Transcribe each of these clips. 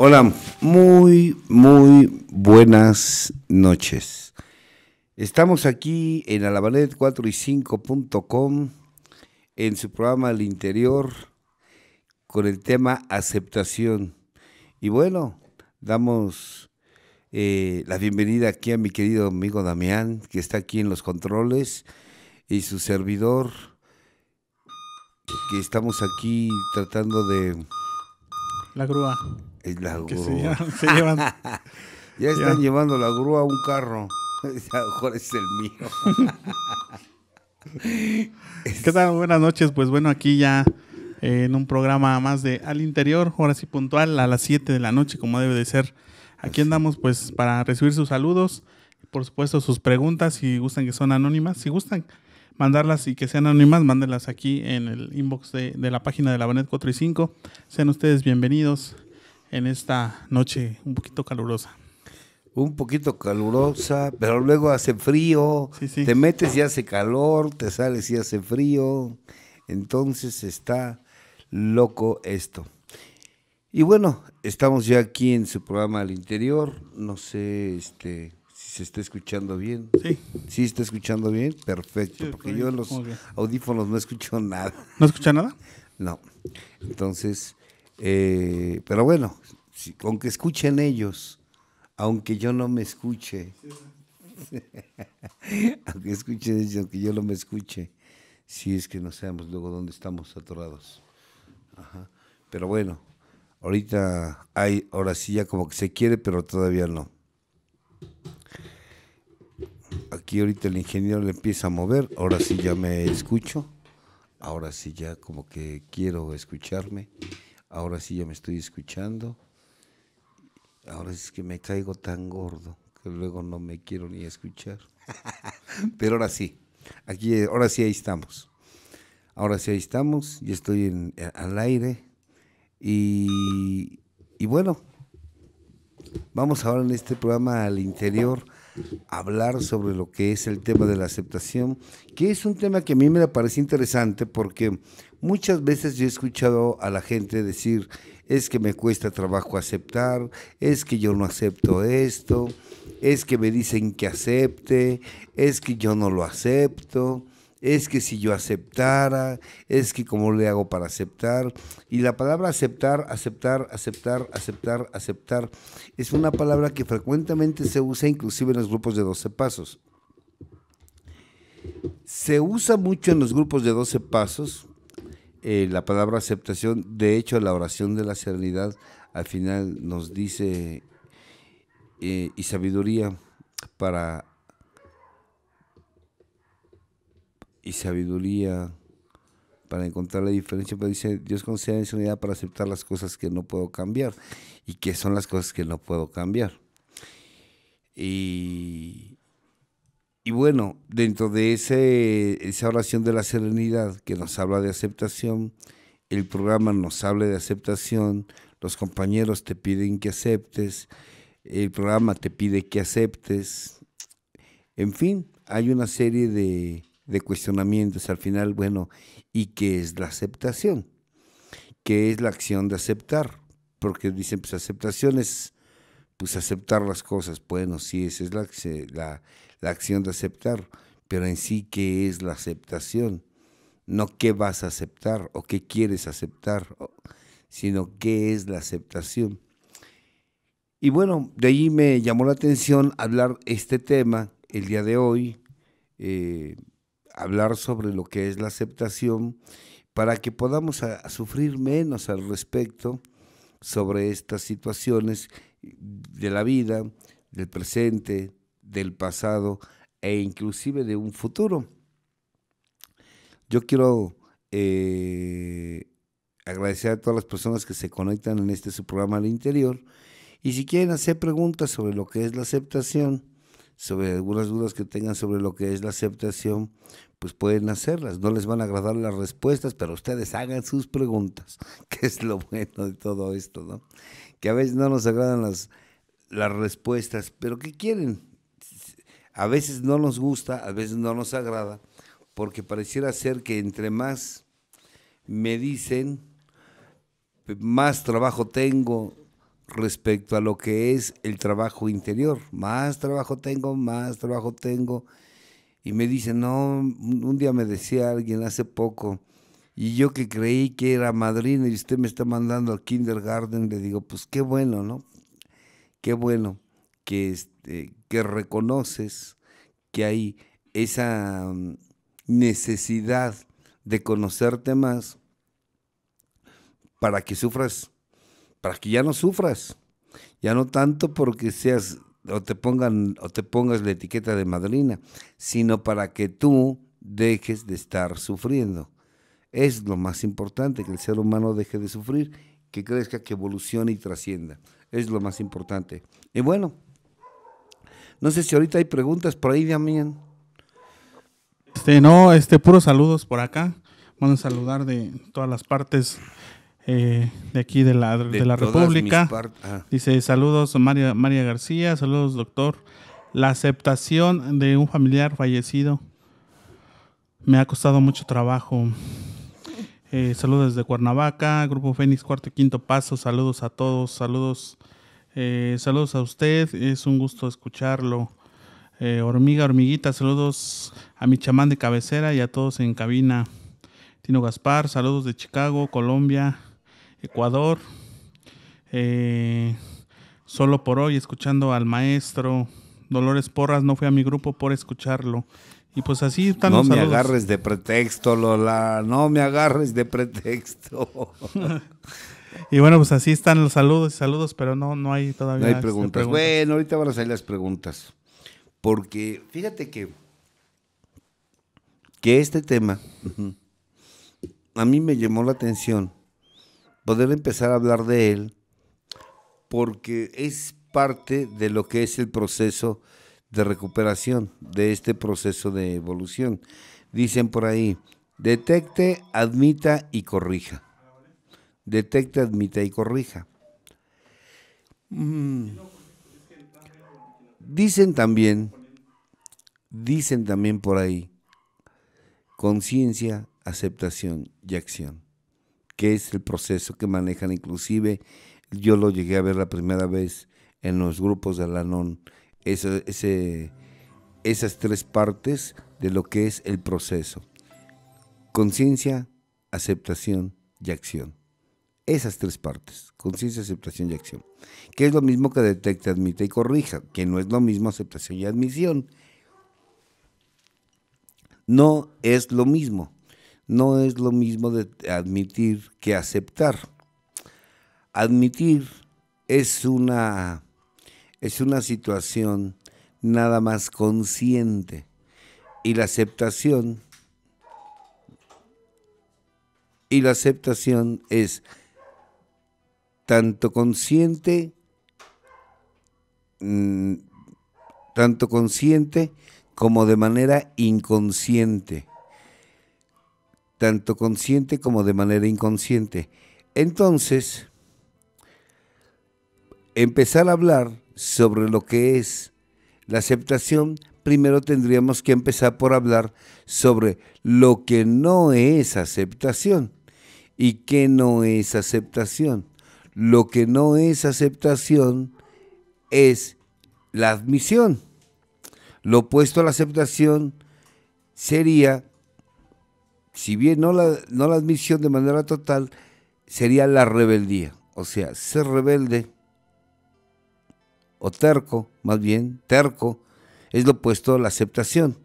Hola, muy, muy buenas noches. Estamos aquí en alabanet 4 y 5.com en su programa El Interior con el tema aceptación. Y bueno, damos eh, la bienvenida aquí a mi querido amigo Damián, que está aquí en los controles, y su servidor, que estamos aquí tratando de... La grúa se llevan, ya están llevando la grúa a un carro. A lo mejor es el mío. ¿Qué tal? Buenas noches. Pues bueno, aquí ya eh, en un programa más de Al Interior, ahora sí puntual, a las 7 de la noche, como debe de ser. Aquí andamos pues para recibir sus saludos, por supuesto sus preguntas, si gustan que son anónimas, si gustan mandarlas y que sean anónimas, mándenlas aquí en el inbox de, la página de la Banet 4 y 5. Sean ustedes bienvenidos en esta noche un poquito calurosa. Un poquito calurosa, pero luego hace frío, te metes y hace calor, te sales y hace frío, entonces está loco esto. Y bueno, estamos ya aquí en su programa al interior, no sé este, si se está escuchando bien. Sí. ¿Sí está escuchando bien? Perfecto, porque yo en los audífonos no escucho nada. ¿No escucha nada? No. Entonces, eh, pero bueno, aunque escuchen ellos, aunque yo no me escuche, aunque escuchen ellos, aunque yo no me escuche, si es que no sabemos luego dónde estamos atorados. Pero bueno, ahorita hay, ahora sí ya como que se quiere, pero todavía no. Aquí ahorita el ingeniero le empieza a mover, ahora sí ya me escucho, ahora sí ya como que quiero escucharme ahora sí ya me estoy escuchando, ahora es que me caigo tan gordo que luego no me quiero ni escuchar. Pero ahora sí, aquí, ahora sí ahí estamos. Ahora sí ahí estamos, ya estoy en, eh, al aire. Y, y bueno, vamos ahora en este programa al interior hablar sobre lo que es el tema de la aceptación, que es un tema que a mí me parece interesante porque muchas veces yo he escuchado a la gente decir, es que me cuesta trabajo aceptar, es que yo no acepto esto, es que me dicen que acepte, es que yo no lo acepto es que si yo aceptara, es que cómo le hago para aceptar. Y la palabra aceptar, aceptar, aceptar, aceptar, aceptar, es una palabra que frecuentemente se usa inclusive en los grupos de 12 pasos. Se usa mucho en los grupos de 12 pasos eh, la palabra aceptación. De hecho, la oración de la serenidad al final nos dice eh, y sabiduría para y sabiduría para encontrar la diferencia, pero dice, Dios concede su unidad para aceptar las cosas que no puedo cambiar y que son las cosas que no puedo cambiar. Y, bueno, dentro de esa oración de la serenidad que nos habla de aceptación, el programa nos habla de aceptación, los compañeros te piden que aceptes, el programa te pide que aceptes, en fin, hay una serie de, de cuestionamientos al final, bueno, ¿y qué es la aceptación? ¿Qué es la acción de aceptar? Porque dicen, pues aceptación es, pues aceptar las cosas. Bueno, sí, esa es la, la, acción de aceptar, pero en sí, ¿qué es la aceptación? No qué vas a aceptar o qué quieres aceptar, sino qué es la aceptación. Y bueno, de ahí me llamó la atención hablar este tema el día de hoy. Eh, hablar sobre lo que es la aceptación para que podamos ah, sufrir menos al respecto sobre estas situaciones de la vida, del presente, del pasado e inclusive de un futuro. Yo quiero eh, agradecer a todas las personas que se conectan en este su programa al interior y si quieren hacer preguntas sobre lo que es la aceptación, sobre algunas dudas que tengan sobre lo que es la aceptación, pues pueden hacerlas. No les van a agradar las respuestas, pero ustedes hagan sus preguntas, que es lo bueno de todo esto, ¿no? Que a veces no nos agradan las, las respuestas, pero ¿qué quieren? A veces no nos gusta, a veces no nos agrada, porque pareciera ser que entre más me dicen, más trabajo tengo, respecto a lo que es el trabajo interior. Más trabajo tengo, más trabajo tengo. Y me dicen, no, un día me decía alguien hace poco, y yo que creí que era madrina y usted me está mandando al kindergarten, le digo, pues qué bueno, ¿no? Qué bueno que, este, que reconoces que hay esa mm, necesidad de conocerte más para que sufras para que ya no sufras. Ya no tanto porque seas o te pongan o te pongas la etiqueta de madrina, sino para que tú dejes de estar sufriendo. Es lo más importante que el ser humano deje de sufrir, que crezca, que evolucione y trascienda. Es lo más importante. Y bueno, no sé si ahorita hay preguntas por ahí, Damián. Este, no, este, puros saludos por acá. Vamos a saludar de todas las partes eh, de aquí de la, de, la República. Ah. Dice, saludos María, María García, saludos doctor. La aceptación de un familiar fallecido me ha costado mucho trabajo. Eh, saludos desde Cuernavaca, Grupo Fénix, cuarto y quinto paso. Saludos a todos, saludos, eh, a usted. Es un gusto escucharlo. hormiga, hormiguita, saludos a mi chamán de cabecera y a todos en cabina. Tino Gaspar, saludos de Chicago, Colombia. Ecuador. Eh, solo por hoy, escuchando al maestro Dolores Porras, no fui a mi grupo por escucharlo. Y pues así están no los saludos. me agarres de pretexto, Lola. No me agarres de pretexto. y bueno, pues así están los saludos y saludos, pero no, no hay todavía. hay este, preguntas. Bueno, ahorita van a salir las preguntas. Porque fíjate que, que este tema a mí me llamó la atención poder empezar a hablar de él, porque es parte de lo que es el proceso de recuperación, de este proceso de evolución. Dicen por ahí, detecte, admita y corrija. Detecte, admita y corrija. Mm. Dicen también, dicen también por ahí, conciencia, aceptación y acción que es el proceso que manejan. Inclusive yo lo llegué a ver la primera vez en los grupos de Alanón, esas tres partes de lo que es el proceso. Conciencia, aceptación y acción. Esas tres partes, conciencia, aceptación y acción. Que es lo mismo que detecta, admite y corrija, que no es lo mismo aceptación y admisión. No es lo mismo no es lo mismo de admitir que aceptar. Admitir es una, es una situación nada más consciente y la aceptación y la aceptación es tanto consciente mm, tanto consciente como de manera inconsciente tanto consciente como de manera inconsciente. Entonces, empezar a hablar sobre lo que es la aceptación, primero tendríamos que empezar por hablar sobre lo que no es aceptación y qué no es aceptación. Lo que no es aceptación es la admisión. Lo opuesto a la aceptación sería si bien no la, no la admisión de manera total, sería la rebeldía. O sea, ser rebelde o terco, más bien, terco, es lo opuesto a la aceptación.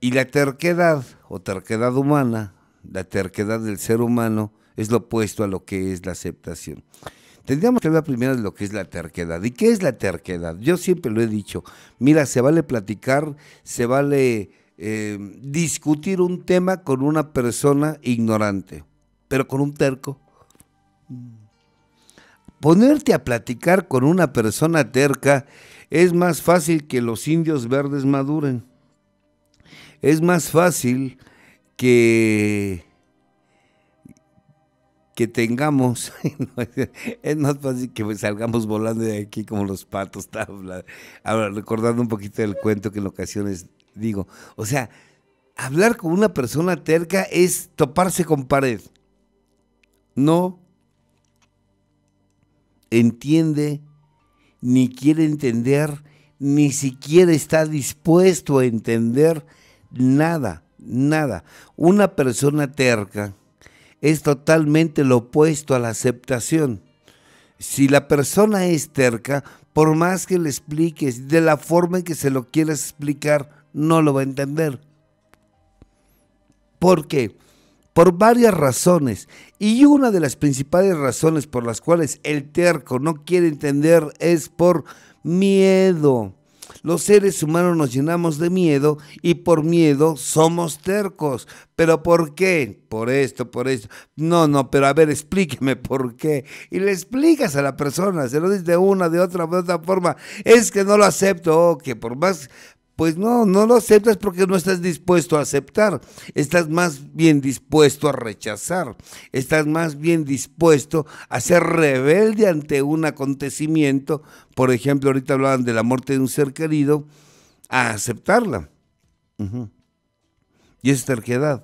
Y la terquedad o terquedad humana, la terquedad del ser humano, es lo opuesto a lo que es la aceptación. Tendríamos que hablar primero de lo que es la terquedad. ¿Y qué es la terquedad? Yo siempre lo he dicho. Mira, se vale platicar, se vale eh, discutir un tema con una persona ignorante, pero con un terco. Ponerte a platicar con una persona terca es más fácil que los indios verdes maduren. Es más fácil que que tengamos, es más fácil que salgamos volando de aquí como los patos, Ahora, recordando un poquito del cuento que en ocasiones digo. O sea, hablar con una persona terca es toparse con pared. No entiende, ni quiere entender, ni siquiera está dispuesto a entender nada, nada. Una persona terca es totalmente lo opuesto a la aceptación. Si la persona es terca, por más que le expliques de la forma en que se lo quieras explicar, no lo va a entender. ¿Por qué? Por varias razones. Y una de las principales razones por las cuales el terco no quiere entender es por miedo. Los seres humanos nos llenamos de miedo y por miedo somos tercos. ¿Pero por qué? Por esto, por esto. No, no, pero a ver, explíqueme por qué. Y le explicas a la persona, se lo dices de una, de otra, de otra forma. Es que no lo acepto, oh, que por más pues no, no lo aceptas porque no estás dispuesto a aceptar, estás más bien dispuesto a rechazar, estás más bien dispuesto a ser rebelde ante un acontecimiento, por ejemplo, ahorita hablaban de la muerte de un ser querido, a aceptarla. Y es terquedad.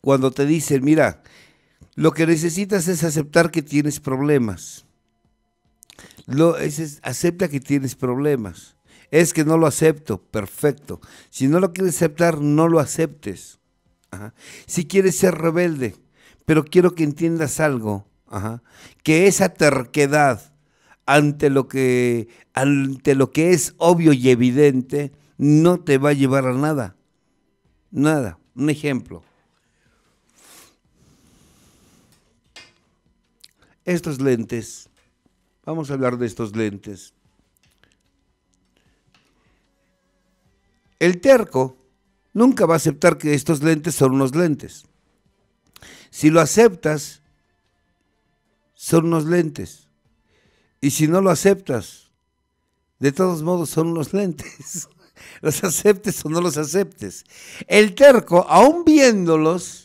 Cuando te dicen, mira, lo que necesitas es aceptar que tienes problemas es, acepta que tienes problemas. Es que no lo acepto, perfecto. Si no lo quieres aceptar, no lo aceptes. Si quieres ser rebelde, pero quiero que entiendas algo, que esa terquedad ante lo que, ante lo que es obvio y evidente no te va a llevar a nada. Nada. Un ejemplo. Estos lentes Vamos a hablar de estos lentes. El terco nunca va a aceptar que estos lentes son unos lentes. Si lo aceptas, son unos lentes. Y si no lo aceptas, de todos modos son unos lentes. los aceptes o no los aceptes. El terco, aún viéndolos,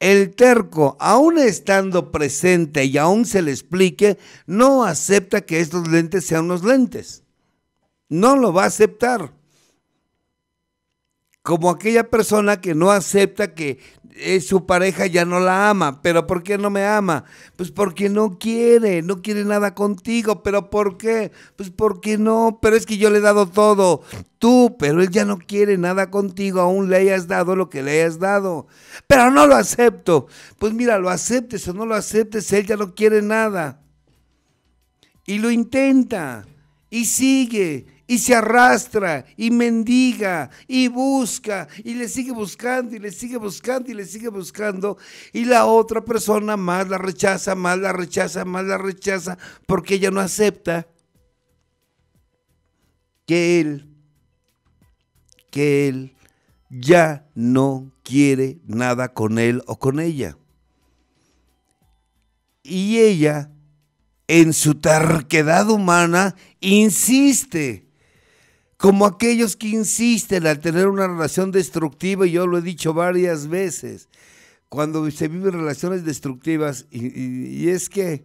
el terco, aun estando presente y aún se le explique, no acepta que estos lentes sean unos lentes. No lo va a aceptar como aquella persona que no acepta que eh, su pareja ya no la ama. ¿Pero por qué no me ama? Pues porque no quiere, no quiere nada contigo. ¿Pero por qué? Pues porque no, pero es que yo le he dado todo. Tú, pero él ya no quiere nada contigo, aún le hayas dado lo que le hayas dado. Pero no lo acepto. Pues mira, lo aceptes o no lo aceptes, él ya no quiere nada. Y lo intenta. Y sigue y se arrastra y mendiga y busca y le sigue buscando y le sigue buscando y le sigue buscando y la otra persona más la rechaza, más la rechaza, más la rechaza porque ella no acepta que él, que él ya no quiere nada con él o con ella. Y ella en su terquedad humana, insiste como aquellos que insisten al tener una relación destructiva, y yo lo he dicho varias veces, cuando se viven relaciones destructivas, y, es que,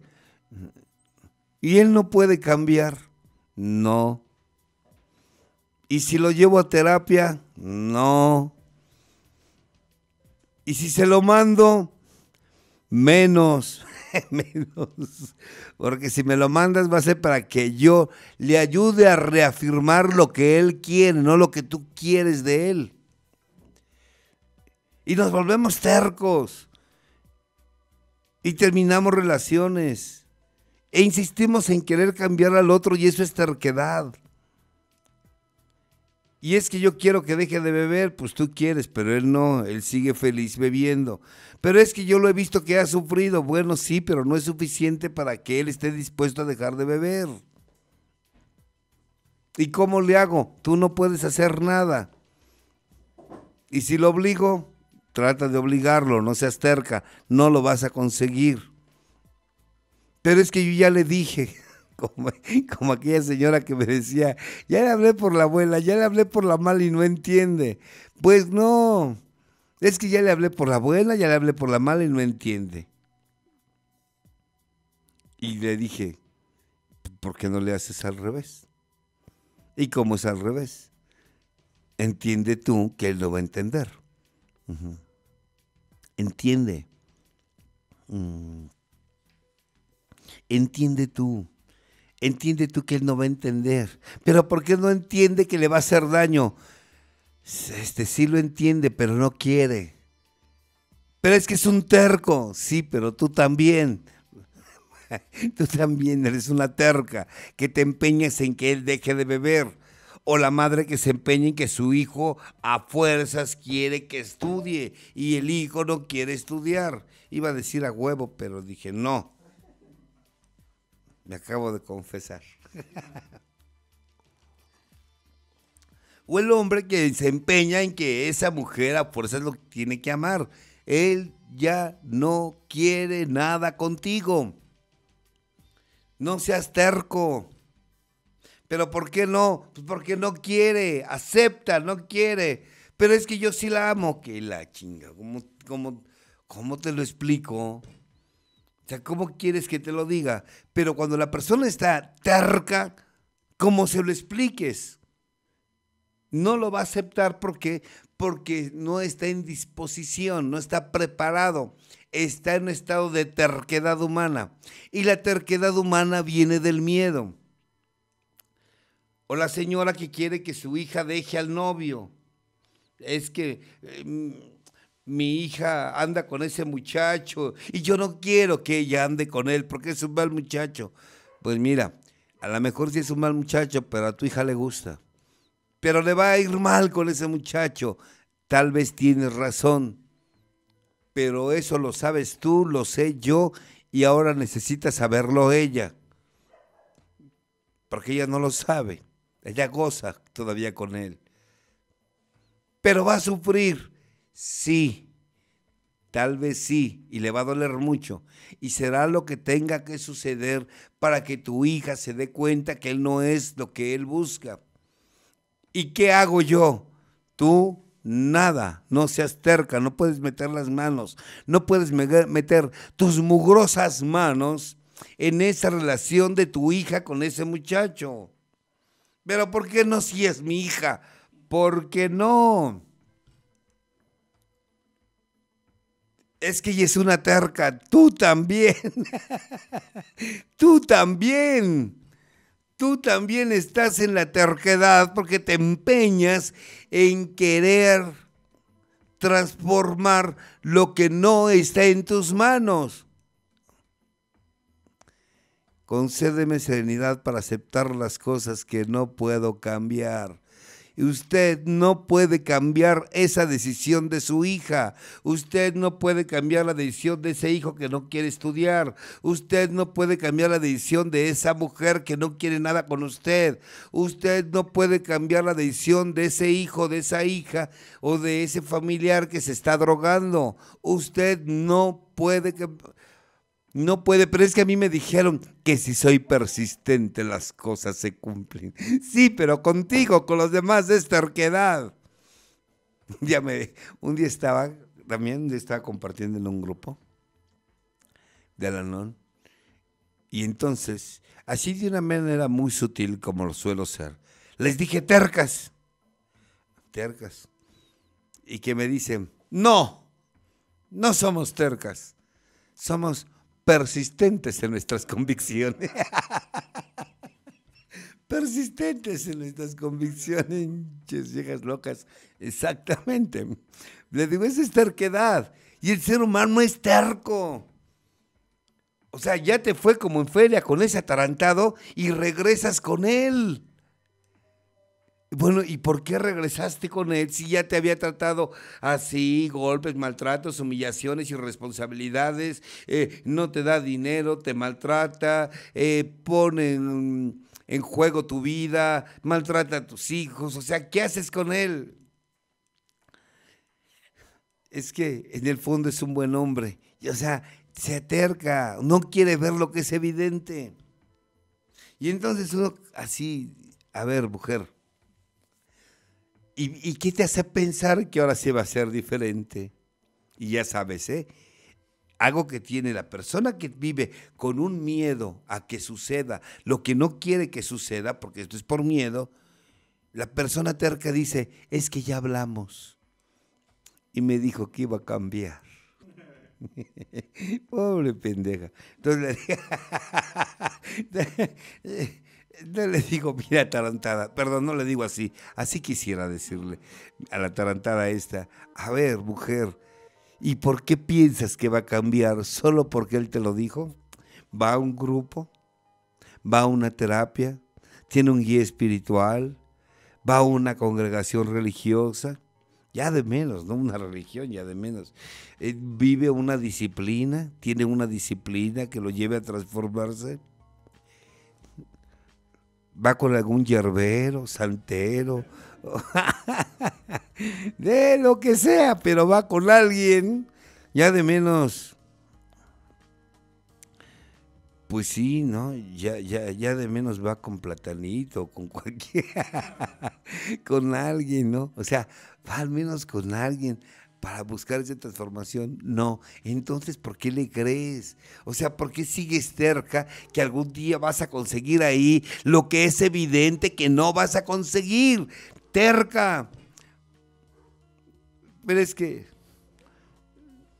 y él no puede cambiar, no. Y si lo llevo a terapia, no. Y si se lo mando, menos. Porque si me lo mandas va a ser para que yo le ayude a reafirmar lo que él quiere, no lo que tú quieres de él. Y nos volvemos tercos. Y terminamos relaciones. E insistimos en querer cambiar al otro y eso es terquedad. Y es que yo quiero que deje de beber, pues tú quieres, pero él no, él sigue feliz bebiendo. Pero es que yo lo he visto que ha sufrido, bueno, sí, pero no es suficiente para que él esté dispuesto a dejar de beber. ¿Y cómo le hago? Tú no puedes hacer nada. Y si lo obligo, trata de obligarlo, no seas terca, no lo vas a conseguir. Pero es que yo ya le dije como, como, aquella señora que me decía, ya le hablé por la abuela, ya le hablé por la mala y no entiende. Pues no, es que ya le hablé por la abuela, ya le hablé por la mala y no entiende. Y le dije, ¿por qué no le haces al revés? ¿Y cómo es al revés? Entiende tú que él no va a entender. Entiende. Mm. Entiende tú entiende tú que él no va a entender. Pero ¿por qué no entiende que le va a hacer daño? Este sí lo entiende, pero no quiere. Pero es que es un terco. Sí, pero tú también. Tú también eres una terca que te empeñas en que él deje de beber. O la madre que se empeña en que su hijo a fuerzas quiere que estudie y el hijo no quiere estudiar. Iba a decir a huevo, pero dije no. Me acabo de confesar. o el hombre que se empeña en que esa mujer a fuerza es lo que tiene que amar. Él ya no quiere nada contigo. No seas terco. Pero ¿por qué no? Pues porque no quiere, acepta, no quiere. Pero es que yo sí la amo, que la chinga. ¿Cómo, cómo, cómo te lo explico? O sea, ¿cómo quieres que te lo diga? Pero cuando la persona está terca, ¿cómo se lo expliques, no lo va a aceptar porque porque no está en disposición, no está preparado, está en un estado de terquedad humana. Y la terquedad humana viene del miedo. O la señora que quiere que su hija deje al novio. Es que em, mi hija anda con ese muchacho y yo no quiero que ella ande con él porque es un mal muchacho. Pues mira, a lo mejor sí es un mal muchacho, pero a tu hija le gusta. Pero le va a ir mal con ese muchacho. Tal vez tienes razón, pero eso lo sabes tú, lo sé yo y ahora necesita saberlo ella. Porque ella no lo sabe. Ella goza todavía con él. Pero va a sufrir Sí, tal vez sí, y le va a doler mucho. Y será lo que tenga que suceder para que tu hija se dé cuenta que él no es lo que él busca. ¿Y qué hago yo? Tú nada, no seas terca, no puedes meter las manos, no puedes meter tus mugrosas manos en esa relación de tu hija con ese muchacho. Pero ¿por qué no si es mi hija? ¿Por qué no? Es que ella es una terca. Tú también. Tú también. Tú también estás en la terquedad porque te empeñas en querer transformar lo que no está en tus manos. Concédeme serenidad para aceptar las cosas que no puedo cambiar. Usted no puede cambiar esa decisión de su hija. Usted no puede cambiar la decisión de ese hijo que no quiere estudiar. Usted no puede cambiar la decisión de esa mujer que no quiere nada con usted. Usted no puede cambiar la decisión de ese hijo, de esa hija o de ese familiar que se está drogando. Usted no puede cambiar no puede, pero es que a mí me dijeron que si soy persistente las cosas se cumplen. Sí, pero contigo, con los demás es terquedad. Ya me, un día estaba, también estaba compartiendo en un grupo de Alanón. Y entonces, así de una manera muy sutil como lo suelo ser, les dije tercas. Tercas. Y que me dicen, no, no somos tercas. Somos persistentes en nuestras convicciones. persistentes en nuestras convicciones, viejas locas. Exactamente. Le digo, esa es terquedad. Y el ser humano es terco. O sea, ya te fue como en feria con ese atarantado y regresas con él. Bueno, ¿y por qué regresaste con él si ya te había tratado así? Golpes, maltratos, humillaciones, irresponsabilidades, eh, no te da dinero, te maltrata, eh, pone en, en juego tu vida, maltrata a tus hijos, o sea, ¿qué haces con él? Es que en el fondo es un buen hombre, o sea, se aterca, no quiere ver lo que es evidente. Y entonces uno así, a ver, mujer ¿Y, qué te hace pensar que ahora se va a ser diferente? Y ya sabes, ¿eh? Algo que tiene la persona que vive con un miedo a que suceda lo que no quiere que suceda, porque esto es por miedo, la persona terca dice, es que ya hablamos. Y me dijo que iba a cambiar. Pobre pendeja. Entonces le dije, eh, no le digo, mira, atarantada. Perdón, no le digo así. Así quisiera decirle a la atarantada esta. A ver, mujer, ¿y por qué piensas que va a cambiar solo porque él te lo dijo? ¿Va a un grupo? ¿Va a una terapia? ¿Tiene un guía espiritual? ¿Va a una congregación religiosa? ya de menos, ¿no? Una religión, ya de menos. Eh, vive una disciplina, tiene una disciplina que lo lleve a transformarse va con algún yerbero, santero, de lo que sea, pero va con alguien, ya de menos, pues sí, ¿no? Ya, ya, ya de menos va con platanito, con cualquiera, con alguien, ¿no? O sea, va al menos con alguien para buscar esa transformación? No. Entonces, ¿por qué le crees? O sea, ¿por qué sigues cerca que algún día vas a conseguir ahí lo que es evidente que no vas a conseguir? Terca. Pero es que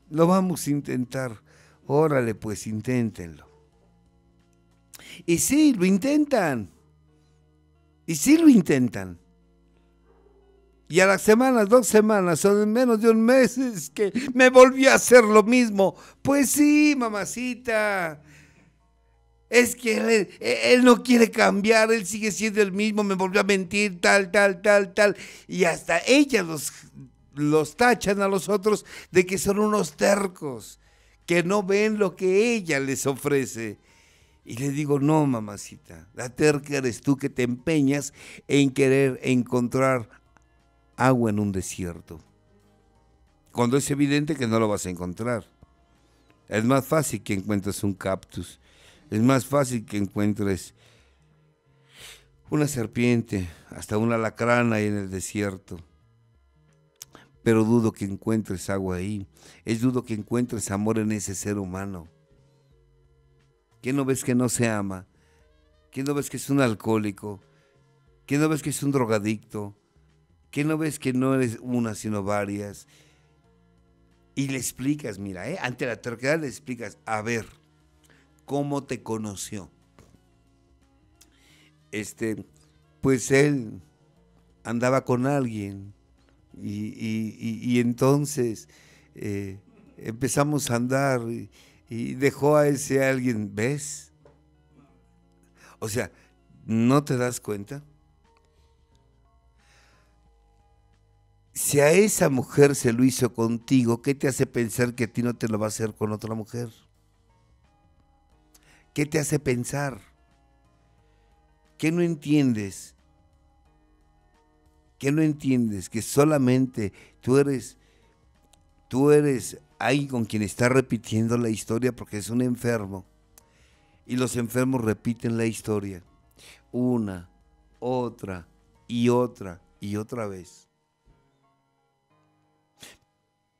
lo vamos a intentar. Órale, pues inténtenlo. Y sí, lo intentan. Y sí lo intentan. Y a las semanas, dos semanas, son menos de un mes, es que me volví a hacer lo mismo. Pues sí, mamacita. Es que e, él, no quiere cambiar, él sigue siendo el mismo, me volvió a mentir, tal, tal, tal, tal. Y hasta ella los, los tachan a los otros de que son unos tercos, que no ven lo que ella les ofrece. Y le digo, no, mamacita, la terca eres tú que te empeñas en querer encontrar agua en un desierto. Cuando es evidente que no lo vas a encontrar. Es más fácil que encuentres un cactus. Es más fácil que encuentres una serpiente, hasta una lacrana en el desierto. Pero dudo que encuentres agua ahí. Es dudo que encuentres amor en ese ser humano. ¿Quién no ves que no se ama? ¿Quién no ves que es un alcohólico? ¿Quién no ves que es un drogadicto? ¿Qué no ves que no eres una, sino varias. Y le explicas, mira, ¿eh? ante la terquedad le explicas, a ver, ¿cómo te conoció? Este, pues él andaba con alguien y, entonces eh, empezamos a andar y dejó a ese alguien, ¿ves? O sea, ¿no te das cuenta? si a esa mujer se lo hizo contigo, ¿qué te hace pensar que a ti no te lo va a hacer con otra mujer? ¿Qué te hace pensar? ¿Qué no entiendes? ¿Qué no entiendes? Que solamente tú eres, tú eres alguien con quien está repitiendo la historia porque es un enfermo. Y los enfermos repiten la historia una, otra y otra y otra vez.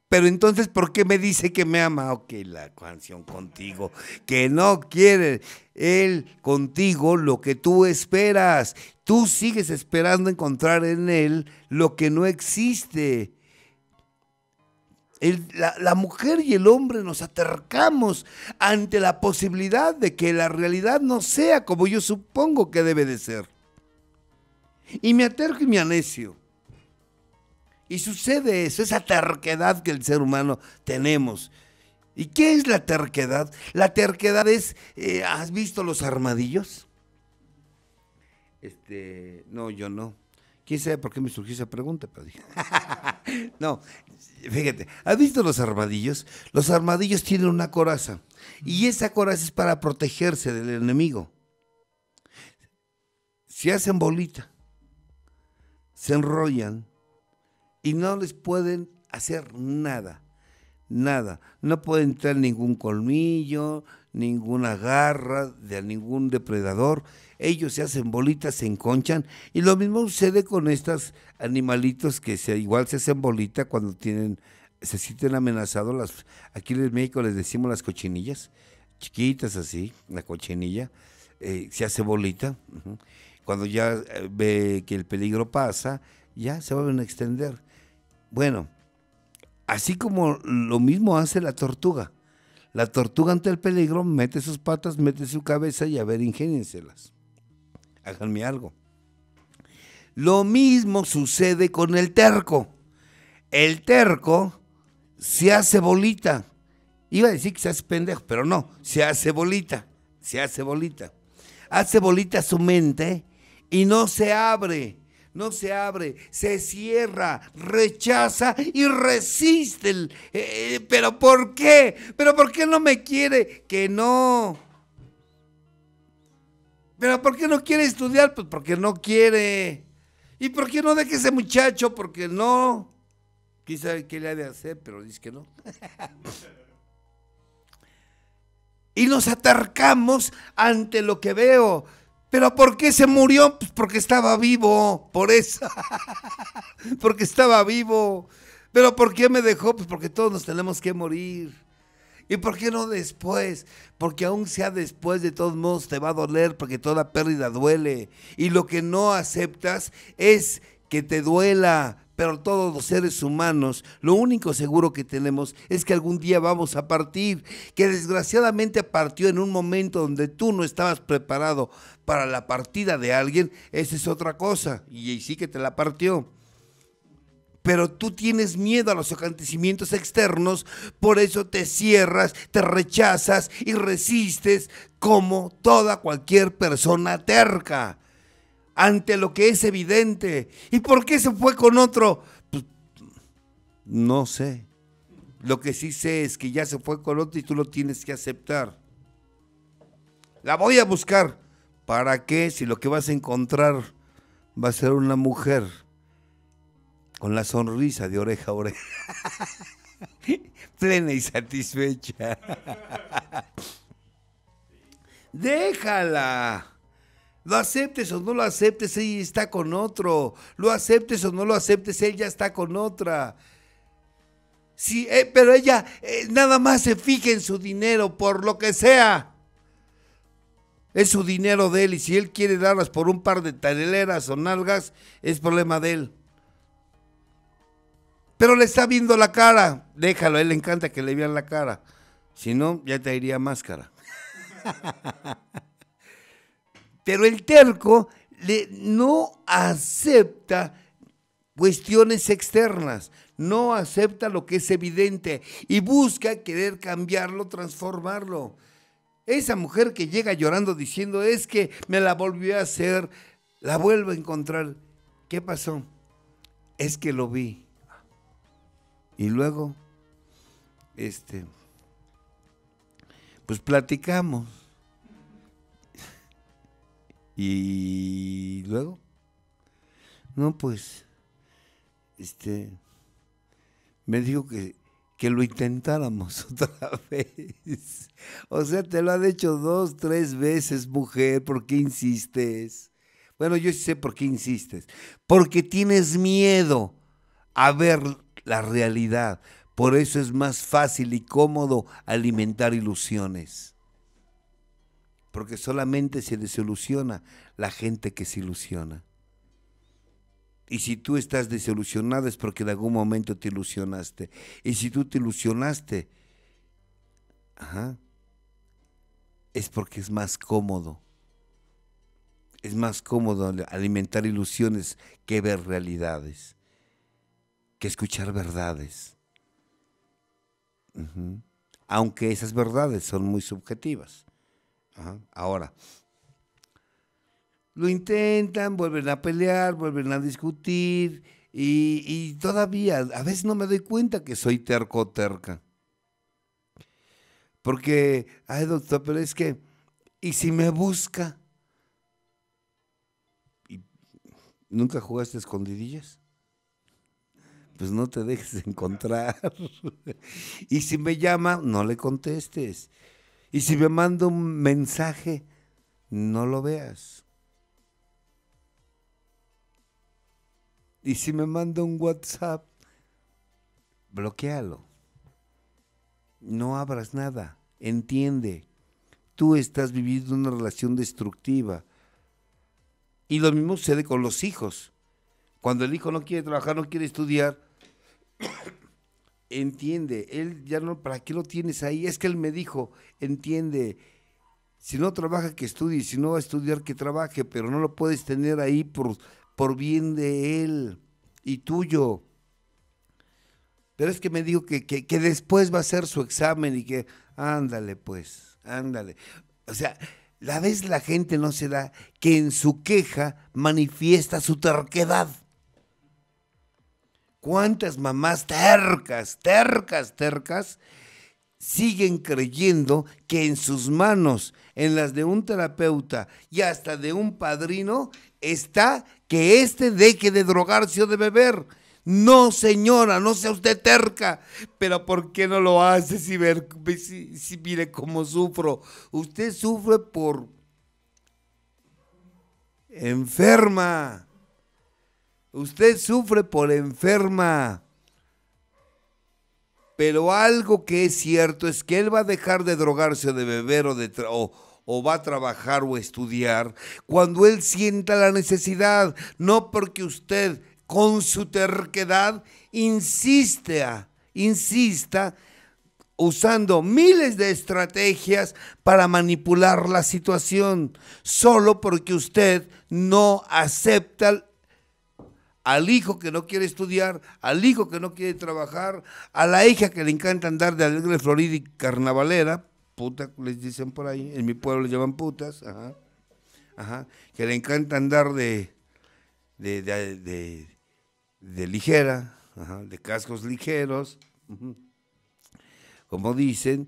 Pero entonces, ¿por qué me dice que me ama? Ok, la canción contigo, que no quiere Él contigo lo que tú esperas. Tú sigues esperando encontrar en Él lo que no existe. la, mujer y el hombre nos atercamos ante la posibilidad de que la realidad no sea como yo supongo que debe de ser. Y me aterco y me anecio. Y sucede eso, esa terquedad que el ser humano tenemos. ¿Y qué es la terquedad? La terquedad es, eh, ¿has visto los armadillos? Este, no, yo no. ¿Quién sabe por qué me surgió esa pregunta? Pero no, fíjate, ¿has visto los armadillos? Los armadillos tienen una coraza y esa coraza es para protegerse del enemigo. Se hacen bolita, se enrollan y no les pueden hacer nada, nada. No pueden entrar ningún colmillo, ninguna garra de ningún depredador. Ellos se hacen bolitas, se enconchan y lo mismo sucede con estos animalitos que igual se hacen bolita cuando tienen se sienten amenazados. Las, aquí en México les decimos las cochinillas, chiquitas así, la cochinilla, eh, se hace bolita. Cuando ya eh, ve que el peligro pasa, ya se vuelven a extender. Bueno, así como lo mismo hace la tortuga. La tortuga ante el peligro mete sus patas, mete su cabeza y a ver, ingénienselas. Háganme algo. Lo mismo sucede con el terco. El terco se hace bolita. Iba a decir que se hace pendejo, pero no, se hace bolita. Se hace bolita. Hace bolita su mente y no se abre no se abre, se cierra, rechaza y resiste. Eh, eh, ¿Pero por qué? ¿Pero por qué no me quiere? Que no. ¿Pero por qué no quiere estudiar? Pues porque no quiere. ¿Y por qué no deja ese muchacho? Porque no. Quizá qué le ha de hacer, pero dice que no. y nos atarcamos ante lo que veo. ¿Pero por qué se murió? Pues porque estaba vivo, por eso. porque estaba vivo. ¿Pero por qué me dejó? Pues porque todos nos tenemos que morir. ¿Y por qué no después? Porque aún sea después, de todos modos te va a doler, porque toda pérdida duele. Y lo que no aceptas es que te duela, pero todos los seres humanos, lo único seguro que tenemos es que algún día vamos a partir, que desgraciadamente partió en un momento donde tú no estabas preparado para la partida de alguien, esa es otra cosa, y sí que te la partió pero tú tienes miedo a los acontecimientos externos, por eso te cierras, te rechazas y resistes como toda cualquier persona terca ante lo que es evidente. ¿Y por qué se fue con otro? Pues, no sé. Lo que sí sé es que ya se fue con otro y tú lo tienes que aceptar. La voy a buscar. ¿Para qué? Si lo que vas a encontrar va a ser una mujer con la sonrisa de oreja a oreja, plena y satisfecha. Déjala. Lo aceptes o no lo aceptes, ella está con otro. Lo aceptes o no lo aceptes, él ya está con otra. Sí, eh, pero ella eh, nada más se fije en su dinero, por lo que sea. Es su dinero de él y si él quiere darlas por un par de taleras o nalgas, es problema de él. Pero le está viendo la cara. Déjalo, a él le encanta que le vean la cara. Si no, ya te iría máscara. Pero el terco no acepta cuestiones externas, no acepta lo que es evidente y busca querer cambiarlo, transformarlo. Esa mujer que llega llorando diciendo es que me la volvió a hacer, la vuelvo a encontrar. ¿Qué pasó? Es que lo vi. Y luego, este, pues platicamos. Y luego, no, pues, este, me dijo que, que lo intentáramos otra vez. o sea, te lo han hecho dos, tres veces, mujer, ¿por qué insistes? Bueno, yo sé por qué insistes. Porque tienes miedo a ver la realidad. Por eso es más fácil y cómodo alimentar ilusiones porque solamente se desilusiona la gente que se ilusiona. Y si tú estás desilusionado es porque en algún momento te ilusionaste. Y si tú te ilusionaste, es porque es más cómodo. Es más cómodo alimentar ilusiones que ver realidades, que escuchar verdades. Aunque esas verdades son muy subjetivas. Ahora, lo intentan, vuelven a pelear, vuelven a discutir y, todavía a veces no me doy cuenta que soy terco o terca. Porque, ay doctor, pero es que, ¿y si me busca? ¿Nunca jugaste a escondidillas? Pues no te dejes encontrar. y si me llama, no le contestes. Y si me manda un mensaje, no lo veas. Y si me manda un WhatsApp, bloquealo. No abras nada. Entiende. Tú estás viviendo una relación destructiva. Y lo mismo sucede con los hijos. Cuando el hijo no quiere trabajar, no quiere estudiar, entiende, él ya no, ¿para qué lo tienes ahí? Es que él me dijo, entiende, si no trabaja que estudie, si no va a estudiar que trabaje, pero no lo puedes tener ahí por, por bien de él y tuyo. Pero es que me dijo que, que después va a hacer su examen y que, ándale pues, ándale. O sea, la vez la gente no se da que en su queja manifiesta su terquedad. ¿Cuántas mamás tercas, tercas, tercas siguen creyendo que en sus manos, en las de un terapeuta y hasta de un padrino, está que éste deje de drogarse o de beber? No, señora, no sea usted terca. Pero ¿por qué no lo hace si, si mire cómo sufro? Usted sufre por enferma Usted sufre por enferma. Pero algo que es cierto es que él va a dejar de drogarse o de beber o, de o va a trabajar o estudiar cuando él sienta la necesidad, no porque usted con su terquedad insista, insista usando miles de estrategias para manipular la situación, solo porque usted no acepta al hijo que no quiere estudiar, al hijo que no quiere trabajar, a la hija que le encanta andar de alegre florida y carnavalera, puta, les dicen por ahí, en mi pueblo le llaman putas, que le encanta andar de, de, ligera, de cascos ligeros, como dicen,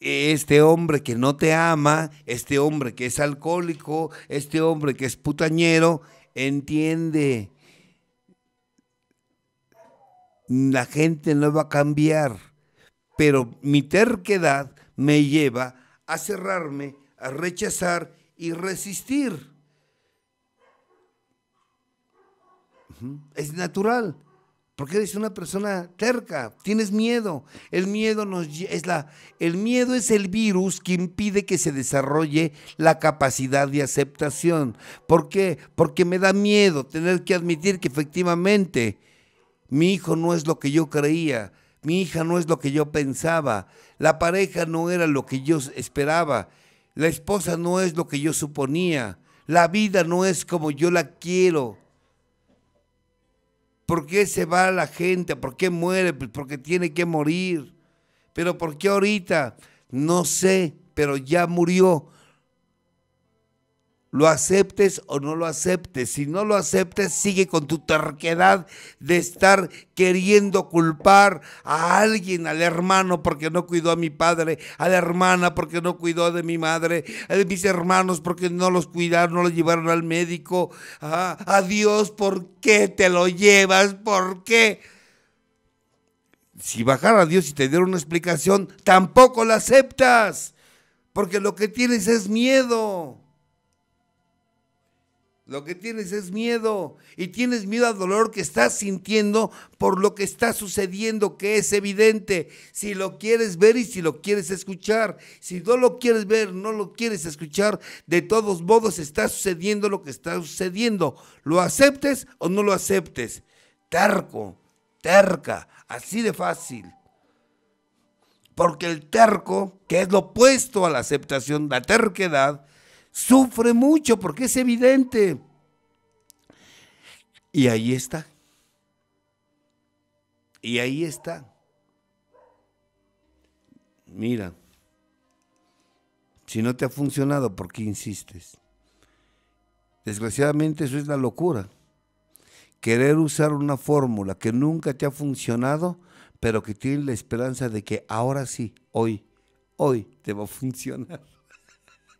este hombre que no te ama, este hombre que es alcohólico, este hombre que es putañero, entiende la gente no va a cambiar. Pero mi terquedad me lleva a cerrarme, a rechazar y resistir. Es natural, porque eres una persona terca, tienes miedo. El miedo, es la, el miedo es el virus que impide que se desarrolle la capacidad de aceptación. ¿Por qué? Porque me da miedo tener que admitir que efectivamente mi hijo no es lo que yo creía, mi hija no es lo que yo pensaba, la pareja no era lo que yo esperaba, la esposa no es lo que yo suponía, la vida no es como yo la quiero. ¿Por qué se va la gente? ¿Por qué muere? Pues porque tiene que morir. Pero ¿por qué ahorita? No sé, pero ya murió lo aceptes o no lo aceptes. Si no lo aceptes, sigue con tu terquedad de estar queriendo culpar a alguien, al hermano porque no cuidó a mi padre, a la hermana porque no cuidó de mi madre, a mis hermanos porque no los cuidaron, no los llevaron al médico, a ah, Dios, ¿por qué te lo llevas? ¿Por qué? Si bajara a Dios y te diera una explicación, tampoco la aceptas, porque lo que tienes es miedo. Lo que tienes es miedo y tienes miedo al dolor que estás sintiendo por lo que está sucediendo, que es evidente. Si lo quieres ver y si lo quieres escuchar, si no lo quieres ver, no lo quieres escuchar, de todos modos está sucediendo lo que está sucediendo. Lo aceptes o no lo aceptes. Terco, terca, así de fácil. Porque el terco, que es lo opuesto a la aceptación, la terquedad, sufre mucho porque es evidente. Y ahí está. Y ahí está. Mira, si no te ha funcionado, ¿por qué insistes? Desgraciadamente eso es la locura. Querer usar una fórmula que nunca te ha funcionado, pero que tienes la esperanza de que ahora sí, hoy, hoy te va a funcionar.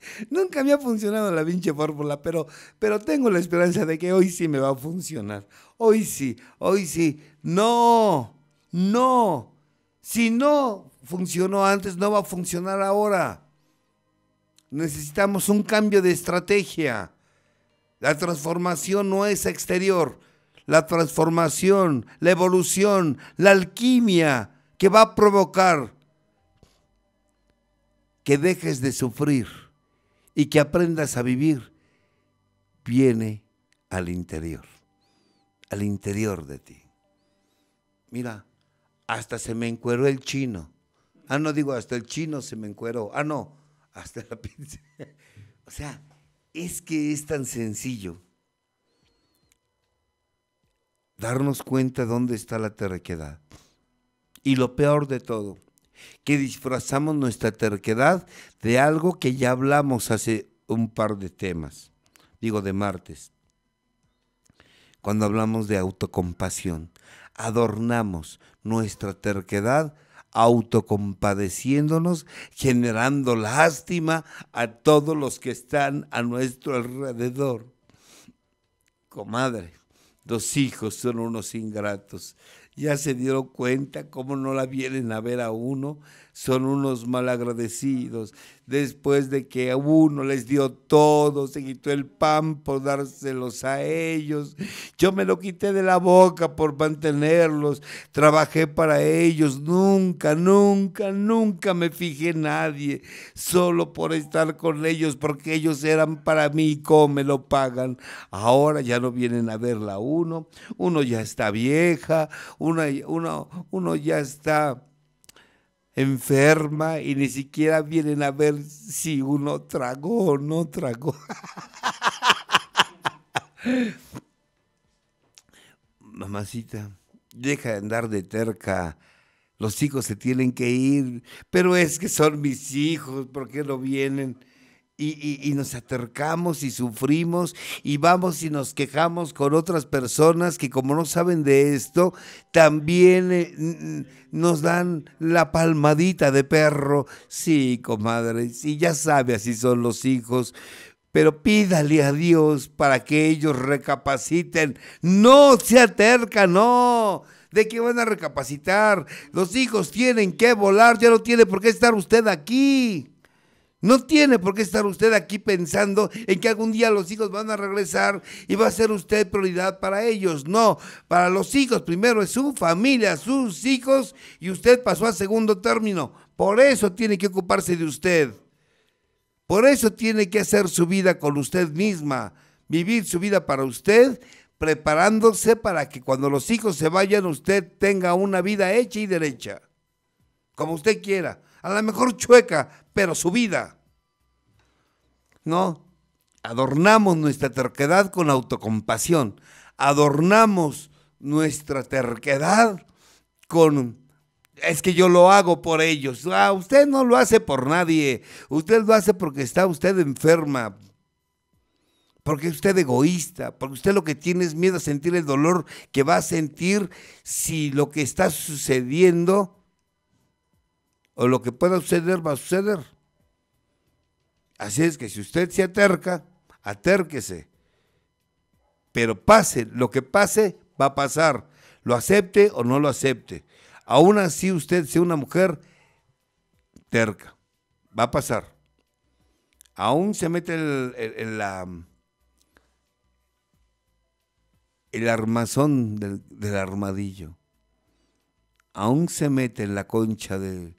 Nunca me ha funcionado la pinche fórmula, pero, pero tengo la esperanza de que hoy sí me va a funcionar. Hoy sí, hoy sí. No, no. Si no funcionó antes, no va a funcionar ahora. Necesitamos un cambio de estrategia. La transformación no es exterior. La transformación, la evolución, la alquimia que va a provocar que dejes de sufrir y que aprendas a vivir, viene al interior, al interior de ti. Mira, hasta se me encueró el chino. Ah, no digo, hasta el chino se me encueró. Ah, no, hasta la pinza. O sea, es que es tan sencillo darnos cuenta dónde está la terquedad. Y lo peor de todo, que disfrazamos nuestra terquedad de algo que ya hablamos hace un par de temas, digo de martes, cuando hablamos de autocompasión. Adornamos nuestra terquedad autocompadeciéndonos, generando lástima a todos los que están a nuestro alrededor. Comadre, dos hijos son unos ingratos, ya se dieron cuenta cómo no la vienen a ver a uno, son unos malagradecidos. Después de que a uno les dio todo, se quitó el pan por dárselos a ellos. Yo me lo quité de la boca por mantenerlos. Trabajé para ellos. Nunca, nunca, nunca me fijé en nadie. Solo por estar con ellos, porque ellos eran para mí. ¿Cómo me lo pagan? Ahora ya no vienen a verla uno. Uno ya está vieja. uno ya está enferma y ni siquiera vienen a ver si uno tragó o no tragó. Mamacita, deja de andar de terca. Los hijos se tienen que ir, pero es que son mis hijos, ¿por qué no vienen? Y, y, nos acercamos y sufrimos y vamos y nos quejamos con otras personas que como no saben de esto, también eh, nos dan la palmadita de perro. Sí, comadre, sí, ya sabe, así son los hijos. Pero pídale a Dios para que ellos recapaciten. No se aterca, no. ¿De qué van a recapacitar? Los hijos tienen que volar, ya no tiene por qué estar usted aquí. No tiene por qué estar usted aquí pensando en que algún día los hijos van a regresar y va a ser usted prioridad para ellos. No, para los hijos primero es su familia, sus hijos y usted pasó a segundo término. Por eso tiene que ocuparse de usted. Por eso tiene que hacer su vida con usted misma, vivir su vida para usted, preparándose para que cuando los hijos se vayan usted tenga una vida hecha y derecha, como usted quiera a lo mejor chueca, pero su vida, ¿No? Adornamos nuestra terquedad con autocompasión. Adornamos nuestra terquedad con es que yo lo hago por ellos. Ah, usted no lo hace por nadie. Usted lo hace porque está usted enferma. Porque usted egoísta, porque usted lo que tiene es miedo a sentir el dolor que va a sentir si lo que está sucediendo o lo que pueda suceder va a suceder. Así es que si usted se aterca, atérquese. Pero pase, lo que pase va a pasar, lo acepte o no lo acepte. Aún así usted sea una mujer terca, va a pasar. Aún se mete en la, el armazón del, del, armadillo. Aún se mete en la concha de,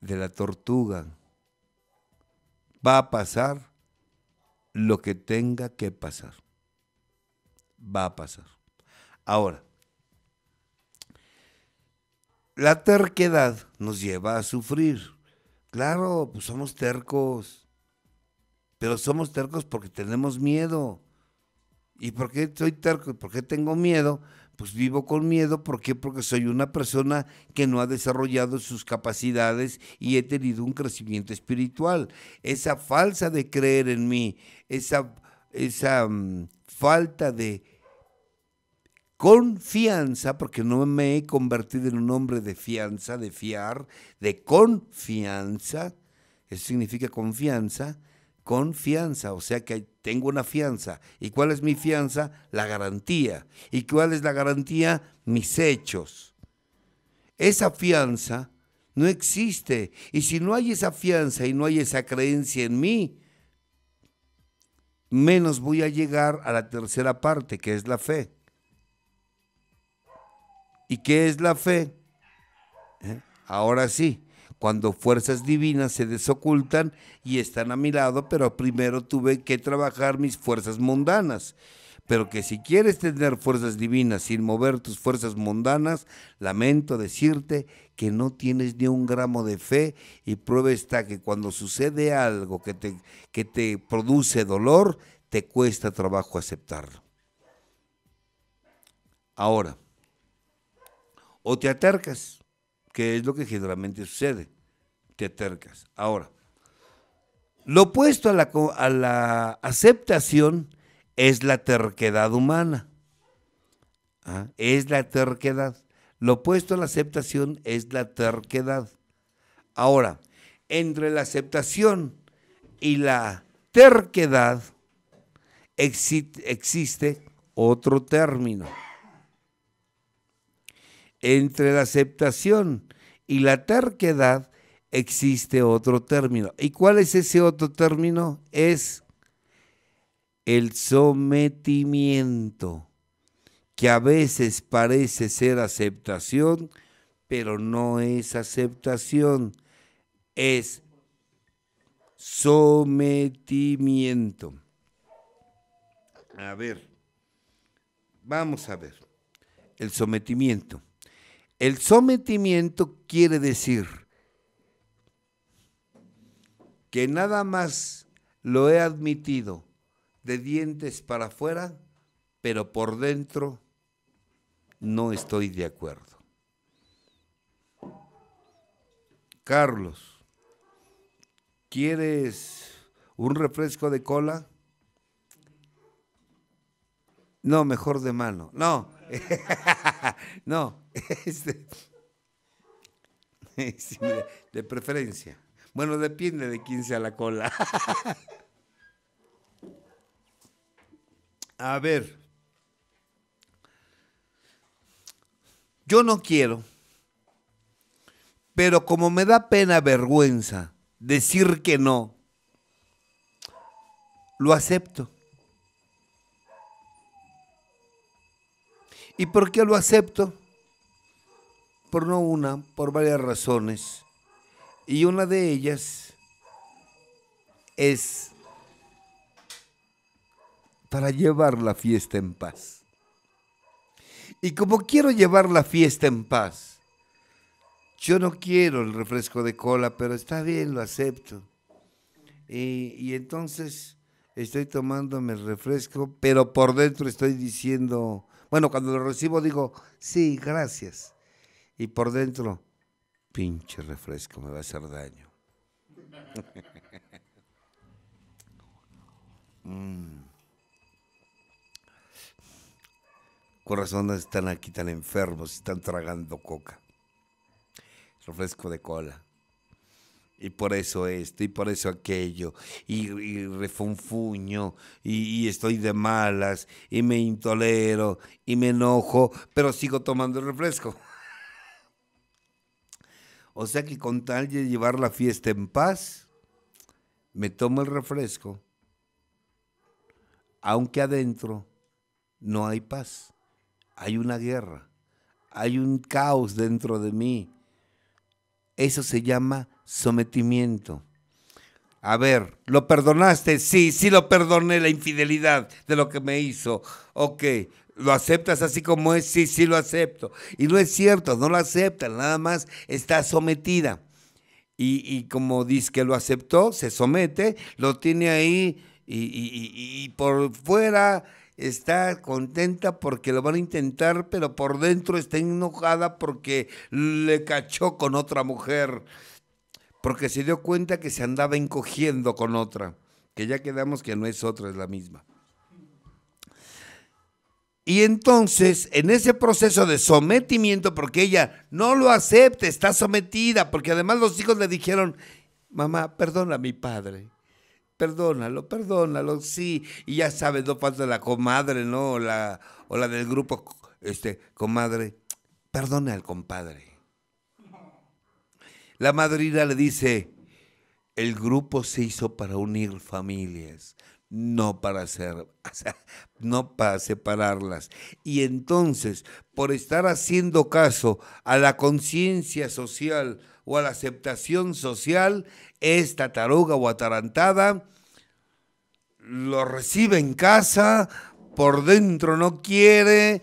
de la tortuga. Va a pasar lo que tenga que pasar. Va a pasar. Ahora, la terquedad nos lleva a sufrir. Claro, pues somos tercos. Pero somos tercos porque tenemos miedo. ¿Y por qué soy terco? ¿Y por qué tengo miedo? pues vivo con miedo, ¿por qué? Porque soy una persona que no ha desarrollado sus capacidades y he tenido un crecimiento espiritual. Esa falsa de creer en mí, esa, mm, falta de confianza, porque no me he convertido en un hombre de fianza, de fiar, de confianza, eso significa confianza, confianza o sea que tengo una fianza. ¿Y cuál es mi fianza? La garantía. ¿Y cuál es la garantía? Mis hechos. Esa fianza no existe. Y si no hay esa fianza y no hay esa creencia en mí, menos voy a llegar a la tercera parte, que es la fe. ¿Y qué es la fe? ¿Eh? Ahora sí, cuando fuerzas divinas se desocultan y están a mi lado, pero primero tuve que trabajar mis fuerzas mundanas. Pero que si quieres tener fuerzas divinas sin mover tus fuerzas mundanas, lamento decirte que no tienes ni un gramo de fe y prueba está que cuando sucede algo que te, te produce dolor, te cuesta trabajo aceptarlo. Ahora, o te atercas que es lo que generalmente sucede. Te tercas. Ahora, lo opuesto a la, a la aceptación es la terquedad humana. ¿Ah? Es la terquedad. Lo opuesto a la aceptación es la terquedad. Ahora, entre la aceptación y la terquedad existe otro término. Entre la aceptación y la terquedad existe otro término. ¿Y cuál es ese otro término? Es el sometimiento, que a veces parece ser aceptación, pero no es aceptación, es sometimiento. A ver, vamos a ver, el sometimiento. El sometimiento quiere decir que nada más lo he admitido de dientes para afuera, pero por dentro no estoy de acuerdo. Carlos, ¿quieres un refresco de cola? No, mejor de mano. No, no, este, de preferencia. Bueno, depende de quién sea la cola. A ver, yo no quiero, pero como me da pena, vergüenza decir que no, lo acepto. ¿Y por qué lo acepto? Por no una, por varias razones. Y una de ellas es para llevar la fiesta en paz. Y como quiero llevar la fiesta en paz, yo no quiero el refresco de cola, pero está bien, lo acepto. Y, entonces estoy tomándome el refresco, pero por dentro estoy diciendo, bueno, cuando lo recibo digo, sí, gracias. Y por dentro, pinche refresco, me va a hacer daño. mm. están aquí tan enfermos, están tragando coca. Refresco de cola y por eso esto, y por eso aquello, y, refunfuño, y, estoy de malas, y me intolero, y me enojo, pero sigo tomando el refresco. O sea que con tal de llevar la fiesta en paz, me tomo el refresco, aunque adentro no hay paz, hay una guerra, hay un caos dentro de mí eso se llama sometimiento. A ver, ¿lo perdonaste? Sí, sí lo perdoné la infidelidad de lo que me hizo. Ok, ¿lo aceptas así como es? Sí, sí lo acepto. Y no es cierto, no lo aceptan, nada más está sometida. Y, como dice que lo aceptó, se somete, lo tiene ahí y, y, y por fuera está contenta porque lo van a intentar, pero por dentro está enojada porque le cachó con otra mujer, porque se dio cuenta que se andaba encogiendo con otra, que ya quedamos que no es otra, es la misma. Y entonces, en ese proceso de sometimiento, porque ella no lo acepta, está sometida, porque además los hijos le dijeron, mamá, perdona a mi padre perdónalo, perdónalo, sí. Y ya sabes, no falta la comadre, ¿no? O la, o la del grupo, este, comadre, perdona al compadre. La madrina le dice, el grupo se hizo para unir familias, no para hacer, no para separarlas. Y entonces, por estar haciendo caso a la conciencia social, o a la aceptación social, es taruga o atarantada lo recibe en casa, por dentro no quiere,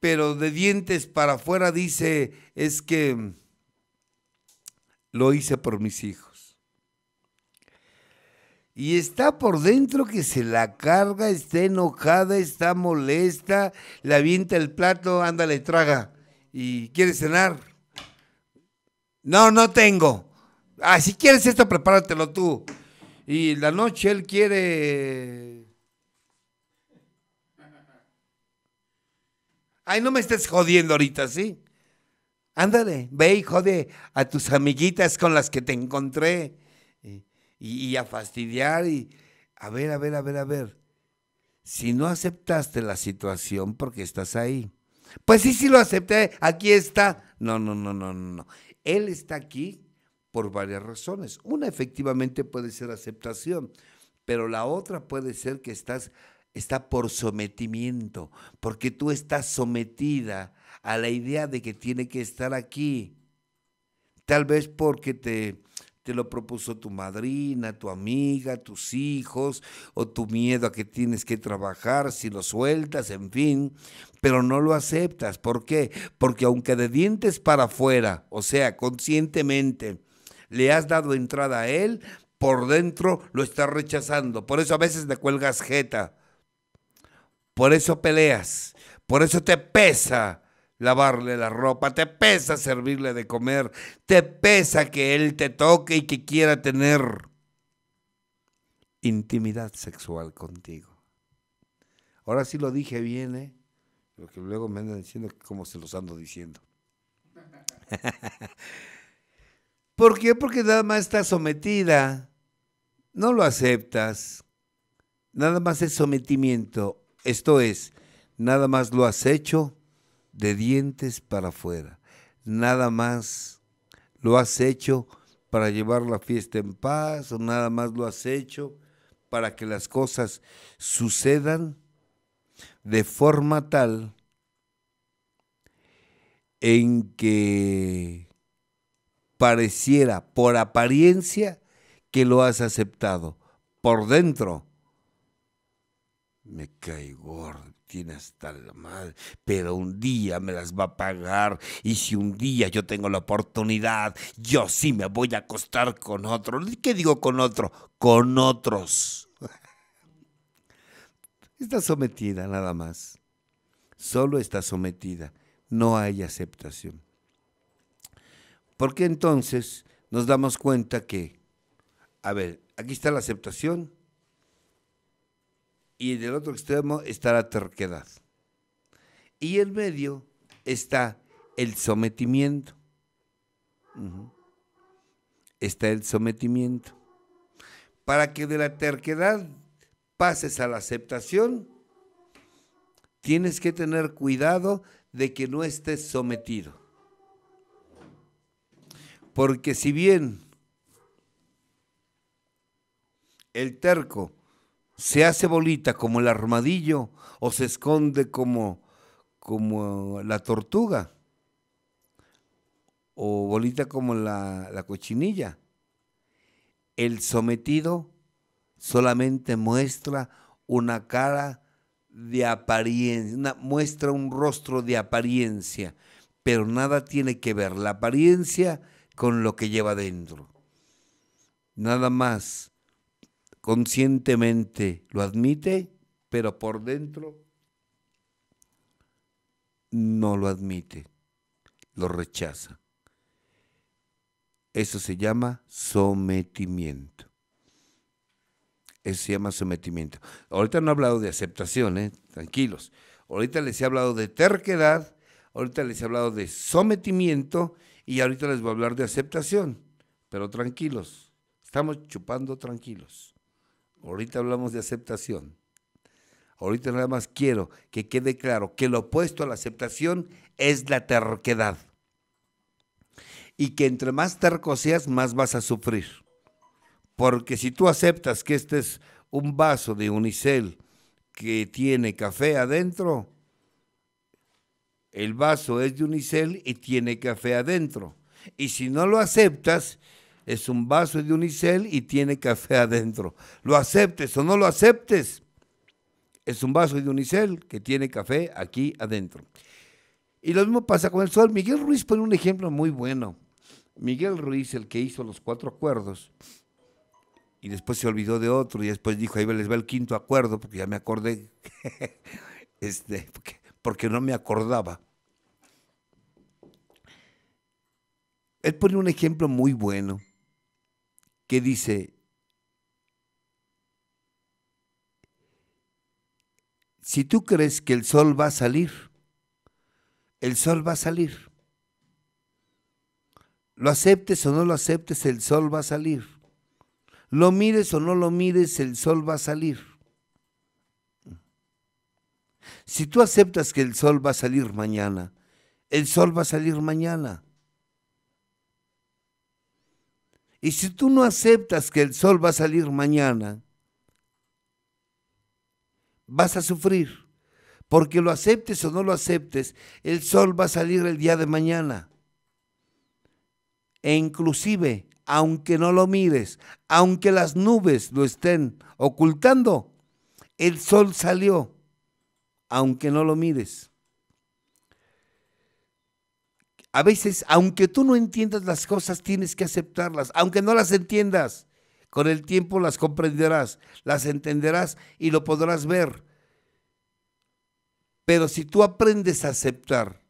pero de dientes para afuera dice, es que lo hice por mis hijos. Y está por dentro que se la carga, está enojada, está molesta, le avienta el plato, ándale, traga. ¿Y quiere cenar? No, no tengo. Ah, si quieres esto, prepáratelo tú. Y la noche él quiere. Ay, no me estés jodiendo ahorita, ¿sí? Ándale, ve y jode a tus amiguitas con las que te encontré. Y, a fastidiar y. A ver, a ver, a ver, a ver. Si no aceptaste la situación porque estás ahí. Pues sí, sí lo acepté, aquí está. No, no, no, no, no. Él está aquí por varias razones. Una efectivamente puede ser aceptación, pero la otra puede ser que estás está por sometimiento, porque tú estás sometida a la idea de que tiene que estar aquí. Tal vez porque te te lo propuso tu madrina, tu amiga, tus hijos, o tu miedo a que tienes que trabajar, si lo sueltas, en fin, pero no lo aceptas. ¿Por qué? Porque aunque de dientes para afuera, o sea, conscientemente, le has dado entrada a él, por dentro lo estás rechazando. Por eso a veces te cuelgas jeta. Por eso peleas. Por eso te pesa lavarle la ropa, te pesa servirle de comer, te pesa que él te toque y que quiera tener intimidad sexual contigo. Ahora sí lo dije bien, ¿eh? Lo que luego me andan diciendo como se los ando diciendo. ¿Por qué? Porque nada más está sometida. No lo aceptas. Nada más es sometimiento. Esto es, nada más lo has hecho de dientes para afuera. Nada más lo has hecho para llevar la fiesta en paz o nada más lo has hecho para que las cosas sucedan de forma tal en que pareciera por apariencia que lo has aceptado. Por dentro me caigo tiene hasta la madre, pero un día me las va a pagar y si un día yo tengo la oportunidad, yo sí me voy a acostar con otro. ¿Qué digo con otro? Con otros. Está sometida nada más. Solo está sometida. No hay aceptación. Porque entonces nos damos cuenta que, a ver, aquí está la aceptación y en el otro extremo está la terquedad. Y en medio está el sometimiento. Está el sometimiento. Para que de la terquedad pases a la aceptación, tienes que tener cuidado de que no estés sometido. Porque si bien el terco se hace bolita como el armadillo o se esconde como, como la tortuga o bolita como la, cochinilla. El sometido solamente muestra una cara de apariencia, muestra un rostro de apariencia, pero nada tiene que ver la apariencia con lo que lleva dentro. Nada más conscientemente lo admite, pero por dentro no lo admite, lo rechaza. Eso se llama sometimiento. Eso se llama sometimiento. Ahorita no he hablado de aceptación, ¿eh? tranquilos. Ahorita les he hablado de terquedad, ahorita les he hablado de sometimiento y ahorita les voy a hablar de aceptación. Pero tranquilos, estamos chupando tranquilos. Ahorita hablamos de aceptación. Ahorita nada más quiero que quede claro que lo opuesto a la aceptación es la terquedad. Y que entre más terco seas, más vas a sufrir. Porque si tú aceptas que este es un vaso de unicel que tiene café adentro, el vaso es de unicel y tiene café adentro. Y si no lo aceptas, es un vaso de unicel y tiene café adentro. Lo aceptes o no lo aceptes, es un vaso de unicel que tiene café aquí adentro. Y lo mismo pasa con el sol. Miguel Ruiz pone un ejemplo muy bueno. Miguel Ruiz, el que hizo los cuatro acuerdos, y después se olvidó de otro, y después dijo, ahí les va el quinto acuerdo, porque ya me acordé, este, porque no me acordaba. Él pone un ejemplo muy bueno que dice, si tú crees que el sol va a salir, el sol va a salir. Lo aceptes o no lo aceptes, el sol va a salir. Lo mires o no lo mires, el sol va a salir. Si tú aceptas que el sol va a salir mañana, el sol va a salir mañana. Y si tú no aceptas que el sol va a salir mañana, vas a sufrir. Porque lo aceptes o no lo aceptes, el sol va a salir el día de mañana. E inclusive, aunque no lo mires, aunque las nubes lo estén ocultando, el sol salió, aunque no lo mires. A veces, aunque tú no entiendas las cosas, tienes que aceptarlas. Aunque no las entiendas, con el tiempo las comprenderás, las entenderás y lo podrás ver. Pero si tú aprendes a aceptar,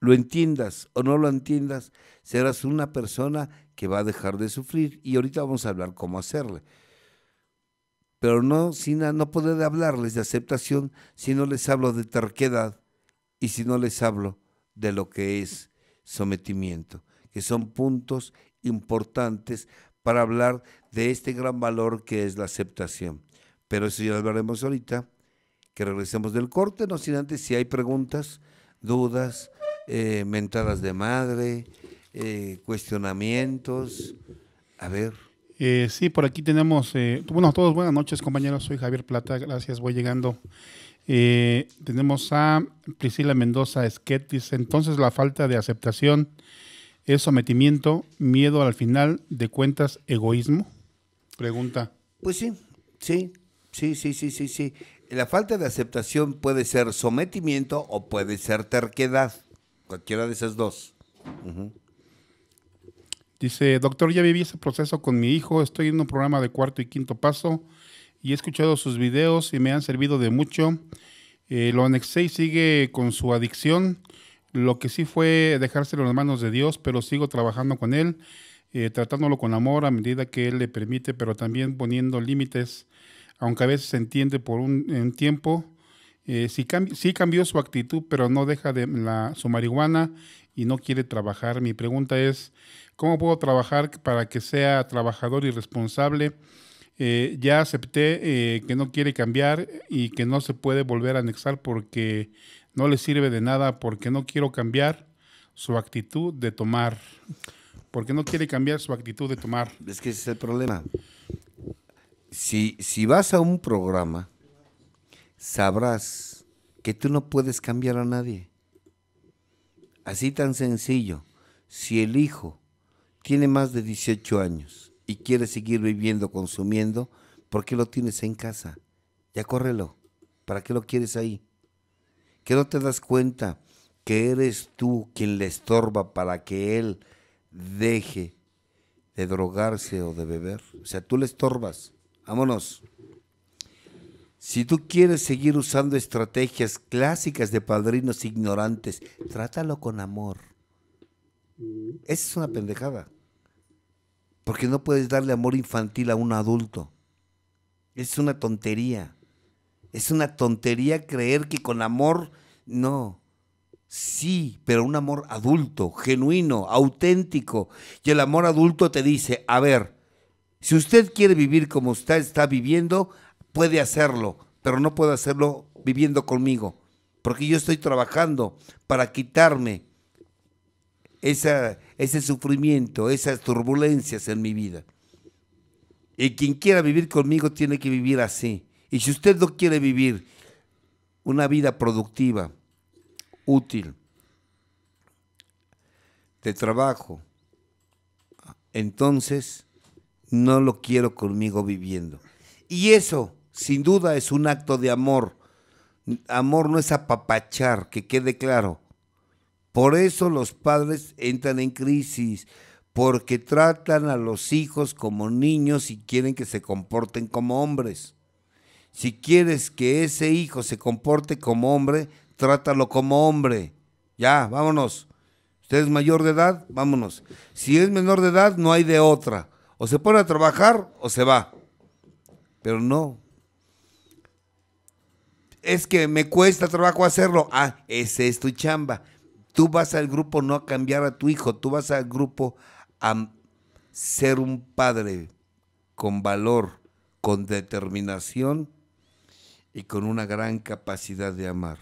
lo entiendas o no lo entiendas, serás una persona que va a dejar de sufrir. Y ahorita vamos a hablar cómo hacerle. Pero no, sin, no poder hablarles de aceptación si no les hablo de terquedad y si no les hablo de lo que es sometimiento, que son puntos importantes para hablar de este gran valor que es la aceptación. Pero eso ya lo hablaremos ahorita, que regresemos del corte, no sin antes si hay preguntas, dudas, eh, mentadas de madre, eh, cuestionamientos. A ver. Eh, sí, por aquí tenemos, bueno, todos buenas noches compañeros, soy Javier Plata, gracias, voy llegando. Eh, tenemos a Priscila Mendoza Esquet, dice, entonces la falta de aceptación es sometimiento, miedo al final de cuentas, egoísmo. Pregunta. Pues sí, sí, sí, sí, sí, sí, sí. La falta de aceptación puede ser sometimiento o puede ser terquedad, cualquiera de esas dos. Dice, doctor, ya viví ese proceso con mi hijo, estoy en un programa de cuarto y quinto paso y he escuchado sus videos y me han servido de mucho. Eh, lo anexé y sigue con su adicción. Lo que sí fue dejárselo en las manos de Dios, pero sigo trabajando con él, eh, tratándolo con amor a medida que él le permite, pero también poniendo límites, aunque a veces se entiende por un, tiempo. Eh, sí, cambió, su actitud, pero no deja de su marihuana y no quiere trabajar. Mi pregunta es, ¿cómo puedo trabajar para que sea trabajador y responsable eh, ya acepté eh, que no quiere cambiar y que no se puede volver a anexar porque no le sirve de nada, porque no quiero cambiar su actitud de tomar. Porque no quiere cambiar su actitud de tomar. Es que ese es el problema. Si, si vas a un programa, sabrás que tú no puedes cambiar a nadie. Así tan sencillo. Si el hijo tiene más de 18 años y quieres seguir viviendo, consumiendo, ¿por qué lo tienes en casa? Ya córrelo. ¿Para qué lo quieres ahí? ¿Que no te das cuenta que eres tú quien le estorba para que él deje de drogarse o de beber? O sea, tú le estorbas. Vámonos. Si tú quieres seguir usando estrategias clásicas de padrinos ignorantes, trátalo con amor. Mm. Esa es una pendejada. Porque no puedes darle amor infantil a un adulto. Es una tontería. Es una tontería creer que con amor, no. Sí, pero un amor adulto, genuino, auténtico. Y el amor adulto te dice, a ver, si usted quiere vivir como usted está viviendo, puede hacerlo, pero no puede hacerlo viviendo conmigo, porque yo estoy trabajando para quitarme ese sufrimiento, esas turbulencias en mi vida. Y quien quiera vivir conmigo tiene que vivir así. Y si usted no quiere vivir una vida productiva, útil, de trabajo, entonces no lo quiero conmigo viviendo. Y eso, sin duda, es un acto de amor. Amor no es apapachar, que quede claro. Por eso los padres entran en crisis, porque tratan a los hijos como niños y quieren que se comporten como hombres. Si quieres que ese hijo se comporte como hombre, trátalo como hombre. Ya, vámonos. Usted es mayor de edad, vámonos. Si es menor de edad, no hay de otra. O se pone a trabajar o se va. Pero no. Es que me cuesta trabajo hacerlo. Ah, ese es tu chamba. Tú vas al grupo no a cambiar a tu hijo, tú vas al grupo a ser un padre con valor, con determinación y con una gran capacidad de amar,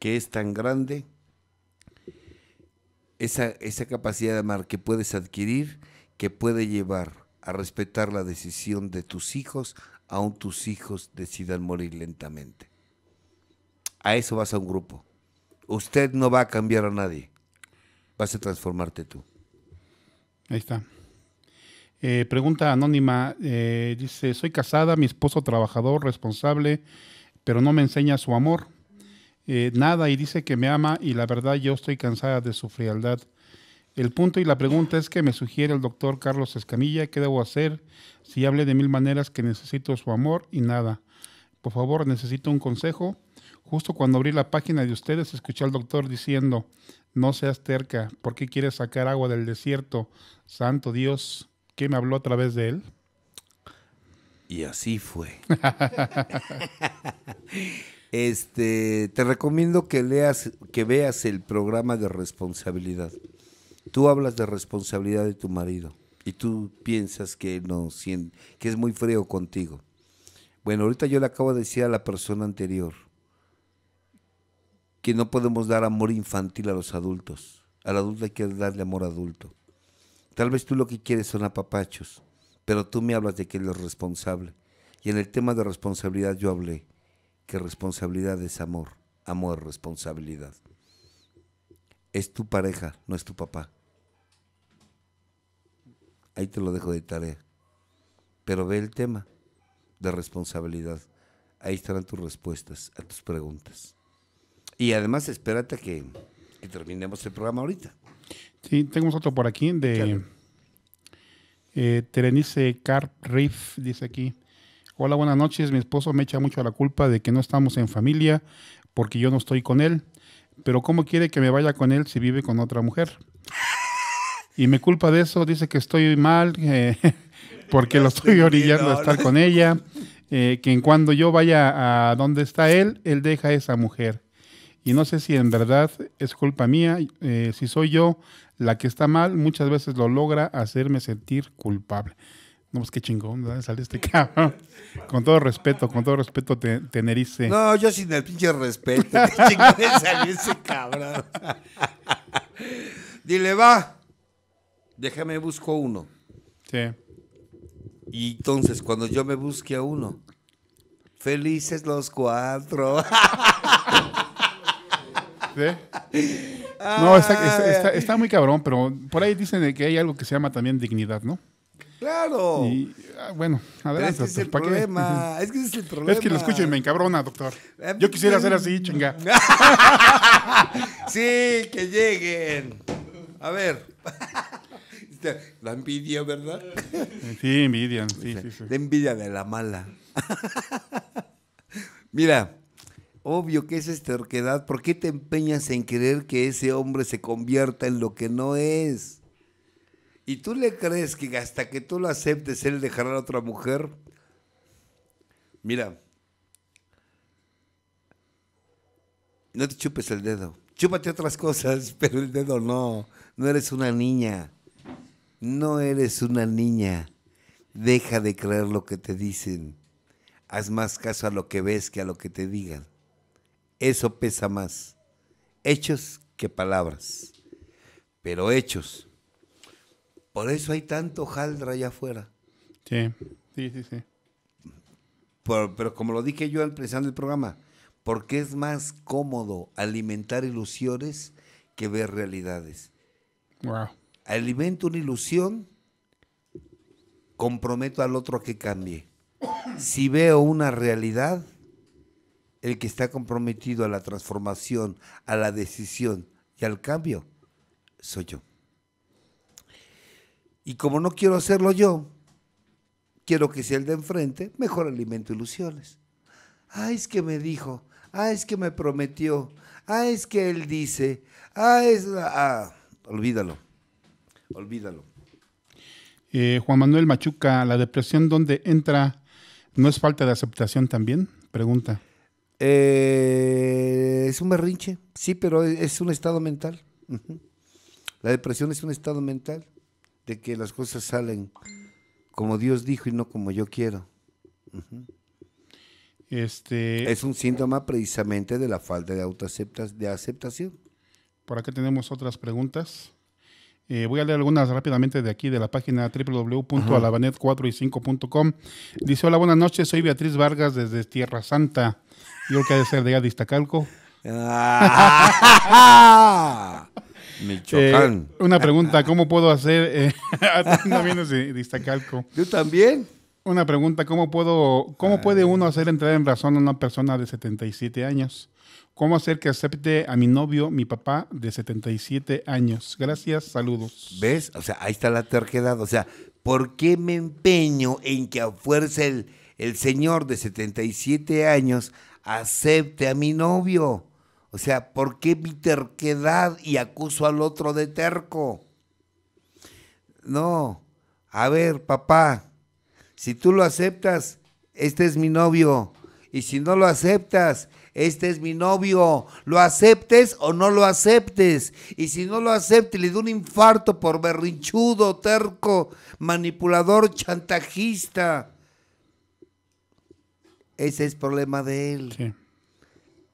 que es tan grande esa, esa capacidad de amar que puedes adquirir, que puede llevar a respetar la decisión de tus hijos, aun tus hijos decidan morir lentamente. A eso vas a un grupo usted no va a cambiar a nadie. Vas a transformarte tú. Ahí está. Eh, pregunta anónima. Eh, dice, soy casada, mi esposo trabajador, responsable, pero no me enseña su amor. Eh, nada y dice que me ama y la verdad yo estoy cansada de su frialdad. El punto y la pregunta es que me sugiere el doctor Carlos Escamilla qué debo hacer si hable de mil maneras que necesito su amor y nada. Por favor, necesito un consejo Justo cuando abrí la página de ustedes, escuché al doctor diciendo, no seas terca, ¿por qué quieres sacar agua del desierto? Santo Dios, ¿qué me habló a través de él? Y así fue. este, te recomiendo que leas, que veas el programa de responsabilidad. Tú hablas de responsabilidad de tu marido y tú piensas que no que es muy frío contigo. Bueno, ahorita yo le acabo de decir a la persona anterior que no podemos dar amor infantil a los adultos. Al adulto hay que darle amor adulto. Tal vez tú lo que quieres son apapachos, pero tú me hablas de que es responsable. Y en el tema de responsabilidad yo hablé que responsabilidad es amor, amor responsabilidad. Es tu pareja, no es tu papá. Ahí te lo dejo de tarea. Pero ve el tema de responsabilidad. Ahí estarán tus respuestas a tus preguntas. Y además, espérate que, terminemos el programa ahorita. Sí, tenemos otro por aquí de eh, Terenice Carp Riff, dice aquí. Hola, buenas noches. Mi esposo me echa mucho la culpa de que no estamos en familia porque yo no estoy con él. Pero ¿cómo quiere que me vaya con él si vive con otra mujer? Y me culpa de eso, dice que estoy mal eh, porque lo estoy orillando a estar con ella. Eh, que en cuando yo vaya a donde está él, él deja a esa mujer y no sé si en verdad es culpa mía, eh, si soy yo la que está mal, muchas veces lo logra hacerme sentir culpable. No, pues qué chingón, Sale este cabrón. Con todo respeto, con todo respeto, te, Tenerice. No, yo sin el pinche respeto. Qué chingón salió ese cabrón. Dile, va. Déjame busco uno. Sí. Y entonces, cuando yo me busque a uno, felices los cuatro. No, está, ah, muy cabrón, pero por ahí dicen que hay algo que se llama también dignidad, ¿no? Claro. Ah, bueno, a ver es, que el problema. es que es el problema. Es que lo escuchen me encabrona, doctor. Eh, Yo quisiera ser así, pues, chinga. sí, que lleguen. A ver. La envidia, ¿verdad? Sí, envidia. Sí, La envidia de la mala. Mira, Obvio que es esterquedad, ¿Por qué te empeñas en creer que ese hombre se convierta en lo que no es? ¿Y tú le crees que hasta que tú lo aceptes él dejará a otra mujer? Mira, no te chupes el dedo. Chúpate otras cosas, pero el dedo no. No eres una niña. No eres una niña. Deja de creer lo que te dicen. Haz más caso a lo que ves que a lo que te digan eso pesa más. Hechos que palabras, pero hechos. Por eso hay tanto jaldra allá afuera. Sí, sí, sí, sí. pero como lo dije yo al presentar el programa, porque es más cómodo alimentar ilusiones que ver realidades. Wow. Alimento una ilusión, comprometo al otro a que cambie. Si veo una realidad, el que está comprometido a la transformación, a la decisión y al cambio, soy yo. Y como no quiero hacerlo yo, quiero que sea el de enfrente, mejor alimento ilusiones. Ah, es que me dijo, ah, es que me prometió, ah, es que él dice, ah, es... Ah, olvídalo, olvídalo. Eh, Juan Manuel Machuca, ¿la depresión donde entra no es falta de aceptación también? Pregunta. Eh, es un berrinche, sí, pero e, es un estado mental. La depresión es un estado mental de que las cosas salen como Dios dijo y no como yo quiero. este... Es un síntoma precisamente de la falta de autoaceptación. de aceptación. Por acá tenemos otras preguntas. Eh, voy a leer algunas rápidamente de aquí de la página www.alabanet4y5.com. Dice, hola, buenas noches, soy Beatriz Vargas desde Tierra Santa. Yo creo que de ser de ah. eh, una pregunta, ¿cómo puedo hacer? Eh, ah, también ¿Yo también? Una pregunta, ¿cómo puedo, cómo ah. puede uno hacer entrar en razón a una persona de 77 años? ¿Cómo hacer que acepte a mi novio, mi papá, de 77 años? Gracias, saludos. ¿Ves? O sea, ahí está la terquedad. O sea, ¿por qué me empeño en que a fuerza el, el señor de 77 años acepte a mi novio. O sea, ¿por qué mi terquedad y acuso al otro de terco? No, a ver, papá, si tú lo aceptas, este es mi novio. Y si no lo aceptas, este es mi novio. Lo aceptes o no lo aceptes. Y si no lo aceptes, le doy un infarto por berrinchudo, terco, manipulador, chantajista. Ese es problema de él.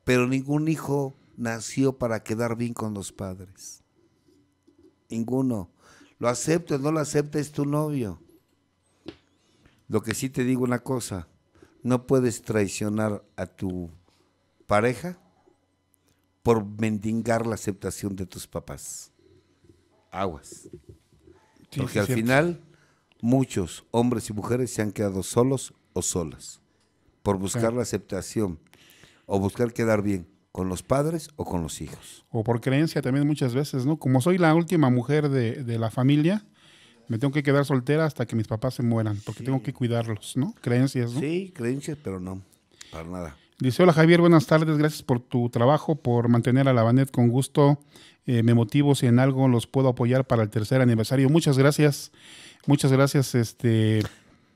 Pero ningún hijo nació para quedar bien con los padres. Ninguno. Lo acepto, no lo acepta, es tu novio. Lo que sí te digo una cosa, no puedes traicionar a tu pareja por mendigar la aceptación de tus papás. Aguas. Porque al final muchos hombres y mujeres se han quedado solos o solas por buscar la aceptación o buscar quedar bien con los padres o con los hijos. O por creencia también muchas veces, ¿no? Como soy la última mujer de, la familia, me tengo que quedar soltera hasta que mis papás se mueran, porque tengo que cuidarlos, ¿no? Creencias, ¿no? Sí, creencias, pero no, para nada. Dice, hola Javier, buenas tardes, gracias por tu trabajo, por mantener a la Banet con gusto. Eh, me motivo si en algo los puedo apoyar para el tercer aniversario. Muchas gracias, muchas gracias, este...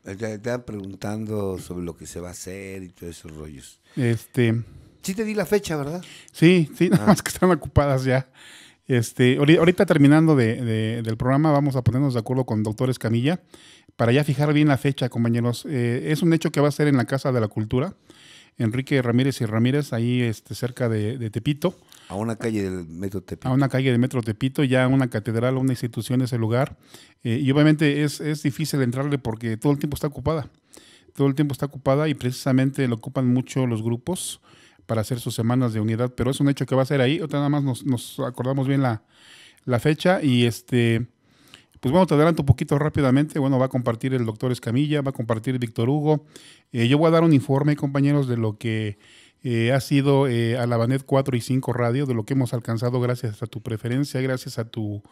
Estaba preguntando sobre lo que se va a hacer y todos esos rollos. Este. Sí te di la fecha, ¿verdad? Sí, sí, nada ah. más que están ocupadas ya. Este, ahorita terminando de, del programa, vamos a ponernos de acuerdo con doctores Camilla para ya fijar bien la fecha, compañeros. Eh, es un hecho que va a ser en la Casa de la Cultura, Enrique Ramírez y Ramírez, ahí este, cerca de, de Tepito. A una calle del Metro Tepito. A una calle del Metro Tepito, ya una catedral, una institución ese lugar. Eh, y obviamente es, difícil entrarle porque todo el tiempo está ocupada. Todo el tiempo está ocupada y precisamente lo ocupan mucho los grupos para hacer sus semanas de unidad. Pero es un hecho que va a ser ahí. Otra nada más nos, acordamos bien la, fecha y este... Pues bueno, te adelanto un poquito rápidamente. Bueno, va a compartir el doctor Escamilla, va a compartir Víctor Hugo. Eh, yo voy a dar un informe, compañeros, de lo que eh, ha sido eh, a la Banet 4 y 5 Radio, de lo que hemos alcanzado gracias a tu preferencia, gracias a tu,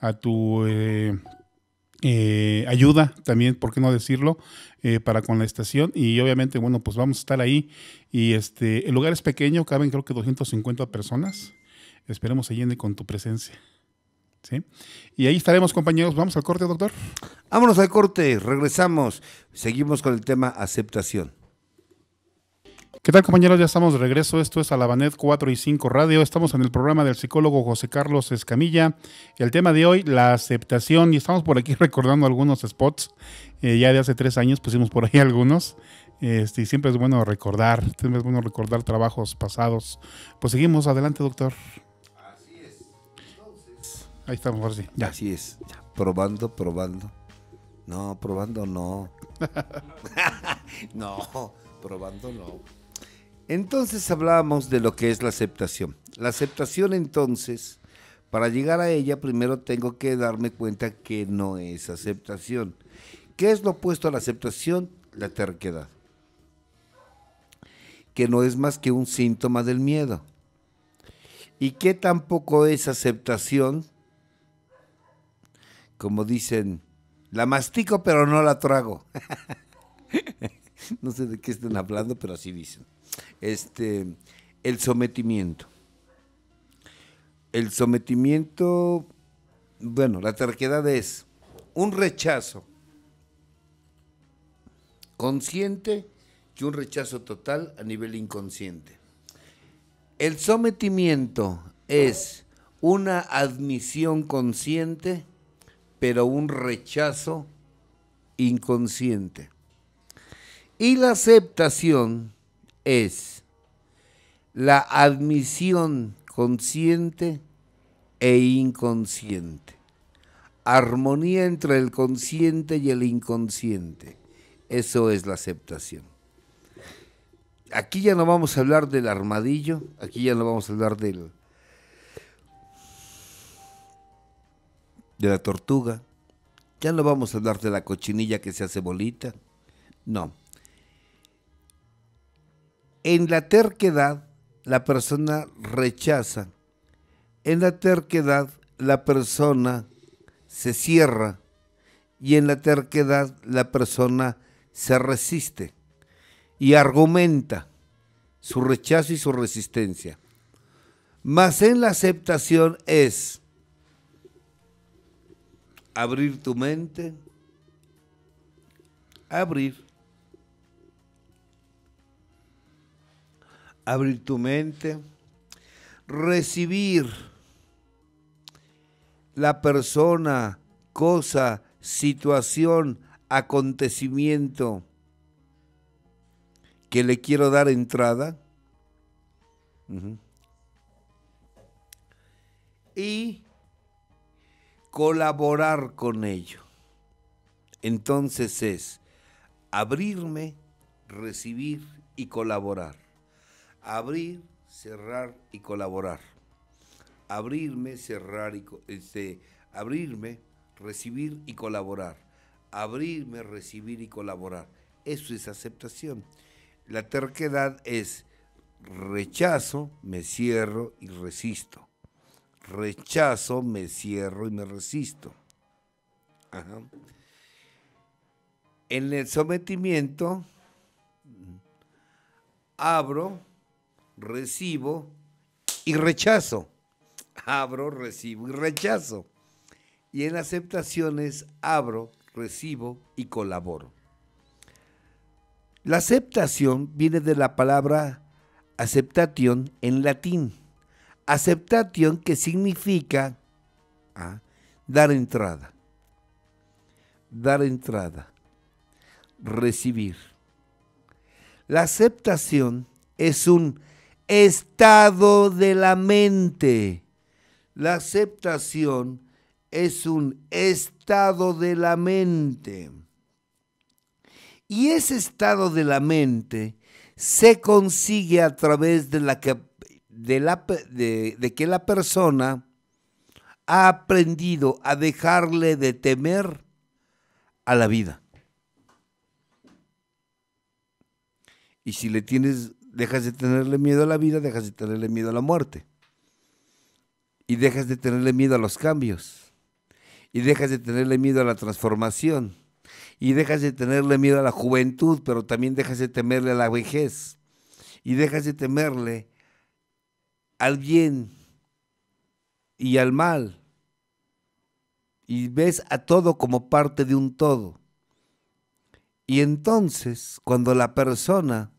a tu eh, ayuda también, ¿por qué no decirlo? para con la estación y obviamente, bueno, pues vamos a estar ahí y este, el lugar es pequeño, caben creo que 250 personas, esperemos se llene con tu presencia. ¿Sí? Y ahí estaremos, compañeros. Vamos al corte, doctor. Vámonos al corte, regresamos. Seguimos con el tema aceptación. ¿Qué tal compañeros? Ya estamos de regreso. Esto es Alabanet 4 y 5 Radio. Estamos en el programa del psicólogo José Carlos Escamilla. El tema de hoy, la aceptación. Y estamos por aquí recordando algunos spots. Eh, ya de hace tres años pusimos por ahí algunos. Este, y siempre es bueno recordar, siempre es bueno recordar trabajos pasados. Pues seguimos, adelante doctor. Así es. Ahí estamos, ahora sí. Ya. Así es. Probando, probando. No, probando no. no, probando no. Entonces hablábamos de lo que es la aceptación. La aceptación entonces, para llegar a ella, primero tengo que darme cuenta que no es aceptación. ¿Qué es lo opuesto a la aceptación? La terquedad. Que no es más que un síntoma del miedo. ¿Y que tampoco es aceptación? Como dicen, la mastico pero no la trago. no sé de qué están hablando, pero así dicen. Este, el sometimiento. El sometimiento, bueno, la terquedad es un rechazo consciente y un rechazo total a nivel inconsciente. El sometimiento es una admisión consciente, pero un rechazo inconsciente. Y la aceptación es la admisión consciente e inconsciente. Armonía entre el consciente y el inconsciente. Eso es la aceptación. Aquí ya no vamos a hablar del armadillo, aquí ya no vamos a hablar del, de la tortuga, ya no vamos a hablar de la cochinilla que se hace bolita. No en la terquedad, la persona rechaza. En la terquedad, la persona se cierra. Y en la terquedad, la persona se resiste y argumenta su rechazo y su resistencia. Más en la aceptación es abrir tu mente, abrir abrir tu mente, recibir la persona, cosa, situación, acontecimiento que le quiero dar entrada. Y colaborar con ello. Entonces es abrirme, recibir y colaborar abrir, cerrar y colaborar. Abrirme, cerrar y este, abrirme, recibir y colaborar. Abrirme, recibir y colaborar. Eso es aceptación. La terquedad es rechazo, me cierro y resisto. Rechazo, me cierro y me resisto. Ajá. En el sometimiento, abro, recibo y rechazo. Abro, recibo y rechazo. Y en aceptaciones abro, recibo y colaboro. La aceptación viene de la palabra aceptación en latín. Aceptación que significa ¿ah? dar entrada. Dar entrada. Recibir. La aceptación es un estado de la mente. La aceptación es un estado de la mente. Y ese estado de la mente se consigue a través de, la de, que la persona ha aprendido a dejarle de temer a la vida. Y si le tienes dejas de tenerle miedo a la vida, dejas de tenerle miedo a la muerte. Y dejas de tenerle miedo a los cambios. Y dejas de tenerle miedo a la transformación. Y dejas de tenerle miedo a la juventud, pero también dejas de temerle a la vejez. Y dejas de temerle al bien y al mal. Y ves a todo como parte de un todo. Y entonces, cuando la persona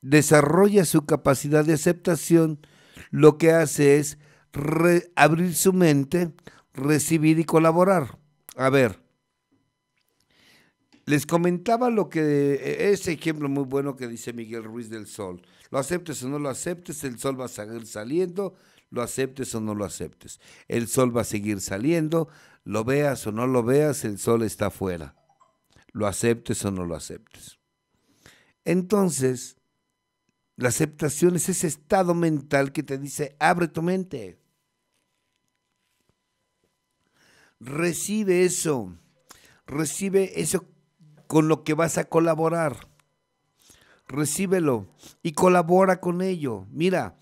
desarrolla su capacidad de aceptación, lo que hace es abrir su mente, recibir y colaborar. A ver, les comentaba lo que e, ese ejemplo muy bueno que dice Miguel Ruiz del Sol. Lo aceptes o no lo aceptes, el sol va a seguir saliendo, lo aceptes o no lo aceptes. El sol va a seguir saliendo, lo veas o no lo veas, el sol está afuera. Lo aceptes o no lo aceptes. Entonces, la aceptación es ese estado mental que te dice, abre tu mente. Recibe eso. Recibe eso con lo que vas a colaborar. Recíbelo y colabora con ello. Mira,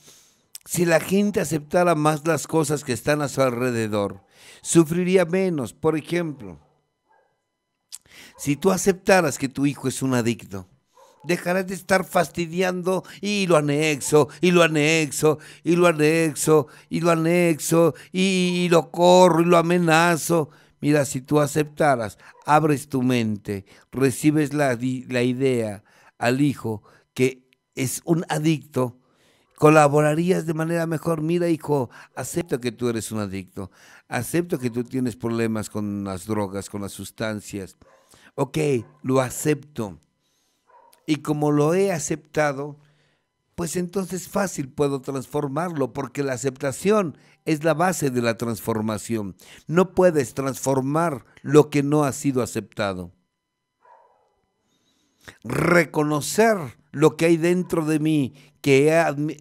si la gente aceptara más las cosas que están a su alrededor, sufriría menos. Por ejemplo, si tú aceptaras que tu hijo es un adicto, dejarás de estar fastidiando y lo anexo, y lo anexo, y lo anexo, y lo anexo, y, lo corro, y lo amenazo. Mira, si tú aceptaras, abres tu mente, recibes la, la idea al hijo que es un adicto, colaborarías de manera mejor. Mira, hijo, acepto que tú eres un adicto, acepto que tú tienes problemas con las drogas, con las sustancias. Ok, lo acepto y como lo he aceptado, pues entonces fácil puedo transformarlo, porque la aceptación es la base de la transformación. No puedes transformar lo que no ha sido aceptado. Reconocer lo que hay dentro de mí que he,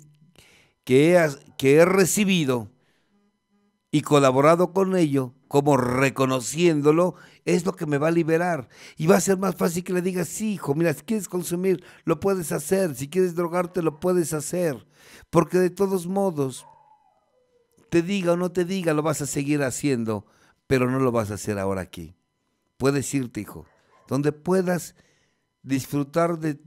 que recibido y colaborado con ello como reconociéndolo, es lo que me va a liberar. Y va a ser más fácil que le digas, sí, hijo, mira, si quieres consumir, lo puedes hacer, si quieres drogarte, lo puedes hacer. Porque de todos modos, te diga o no te diga, lo vas a seguir haciendo, pero no lo vas a hacer ahora aquí. Puedes irte, hijo, donde puedas disfrutar de,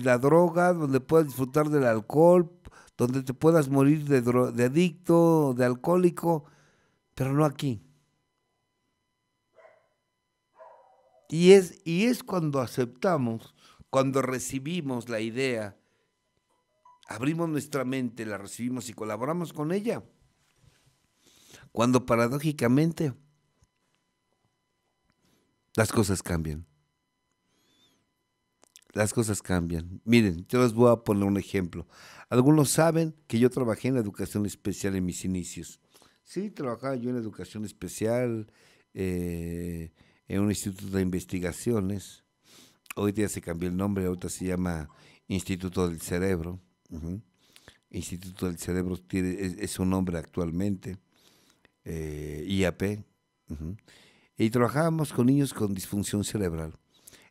la droga, donde puedas disfrutar del alcohol, donde te puedas morir de adicto, de alcohólico, pero no aquí. Y es, y es cuando aceptamos, cuando recibimos la idea, abrimos nuestra mente, la recibimos y colaboramos con ella. Cuando paradójicamente las cosas cambian. Las cosas cambian. Miren, yo les voy a poner un ejemplo. Algunos saben que yo trabajé en la educación especial en mis inicios. Sí, trabajaba yo en educación especial. Eh, en un instituto de investigaciones. Hoy día se cambió el nombre, Ahora se llama Instituto del Cerebro. Instituto del Cerebro es, nombre actualmente, eh, IAP. Y trabajábamos con niños con disfunción cerebral.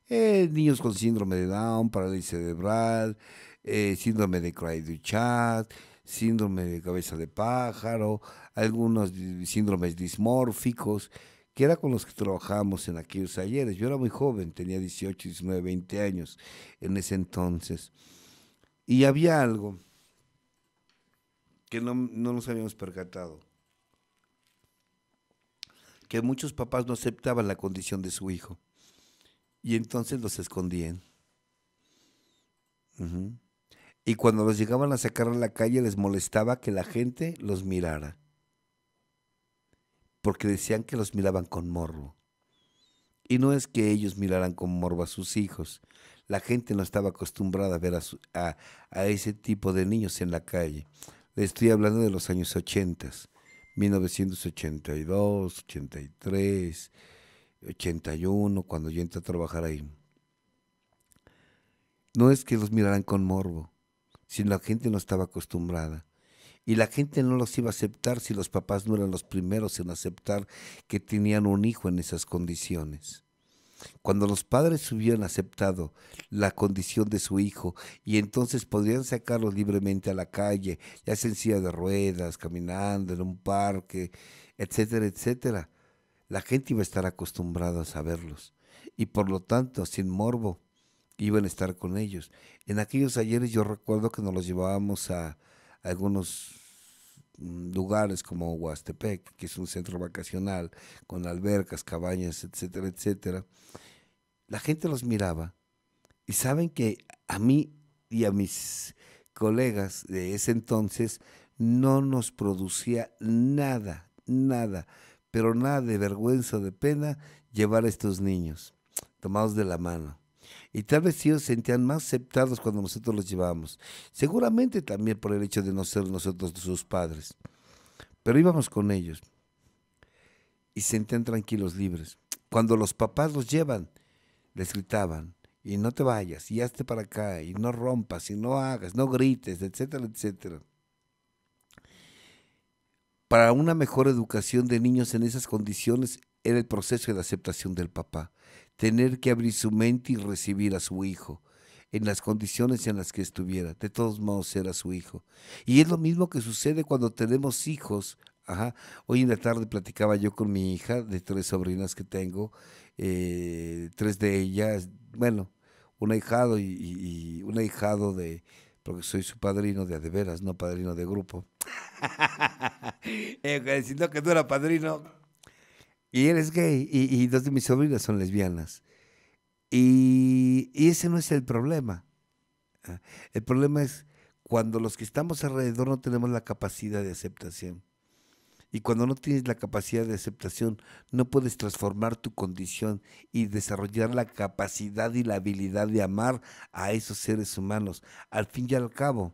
Eh, niños con síndrome de Down, parálisis cerebral, eh, síndrome de Cry du Chat, síndrome de cabeza de pájaro, algunos síndromes dismórficos, era con los que trabajábamos en aquellos ayeres. Yo era muy joven, tenía 18, 19, 20 años en ese entonces. Y había algo que no, no nos habíamos percatado, que muchos papás no aceptaban la condición de su hijo y entonces los escondían. Y cuando los llegaban a sacar a la calle les molestaba que la gente los mirara porque decían que los miraban con morbo. Y no es que ellos miraran con morbo a sus hijos. La gente no estaba acostumbrada a ver a, ese tipo de niños en la calle. Le estoy hablando de los años 80, 1982, 83, 81, cuando yo entré a trabajar ahí. No es que los miraran con morbo, sino la gente no estaba acostumbrada. Y la gente no los iba a aceptar si los papás no eran los primeros en aceptar que tenían un hijo en esas condiciones. Cuando los padres hubieran aceptado la condición de su hijo y entonces podrían sacarlo libremente a la calle, ya sea en de ruedas, caminando, en un parque, etcétera, etcétera, la gente iba a estar acostumbrada a saberlos y por lo tanto, sin morbo, iban a estar con ellos. En aquellos ayeres yo recuerdo que nos los llevábamos a, algunos mm, lugares como Huastepec, que es un centro vacacional con albercas, cabañas, etcétera, etcétera, la gente los miraba y saben que a mí y a mis colegas de ese entonces no nos producía nada, nada, pero nada de vergüenza o de pena llevar a estos niños tomados de la mano y tal vez ellos sentían más aceptados cuando nosotros los llevábamos. Seguramente también por el hecho de no ser nosotros sus padres. Pero íbamos con ellos y sentían tranquilos, libres. Cuando los papás los llevan, les gritaban, y no te vayas, y hazte para acá, y no rompas, y no hagas, no grites, etcétera, etcétera. Para una mejor educación de niños en esas condiciones era el proceso de aceptación del papá tener que abrir su mente y recibir a su hijo en las condiciones en las que estuviera. De todos modos era su hijo. Y es lo mismo que sucede cuando tenemos hijos. Hoy en la tarde platicaba yo con mi hija de tres sobrinas que tengo, eh, tres de ellas, bueno, un ahijado y, y, un ahijado de, porque soy su padrino de adeveras, no padrino de grupo. eh, eh que no era padrino, y eres gay y, dos de mis sobrinas son lesbianas. Y, ese no es el problema. ¿eh? El problema es cuando los que estamos alrededor no tenemos la capacidad de aceptación. Y cuando no tienes la capacidad de aceptación, no puedes transformar tu condición y desarrollar la capacidad y la habilidad de amar a esos seres humanos. Al fin y al cabo,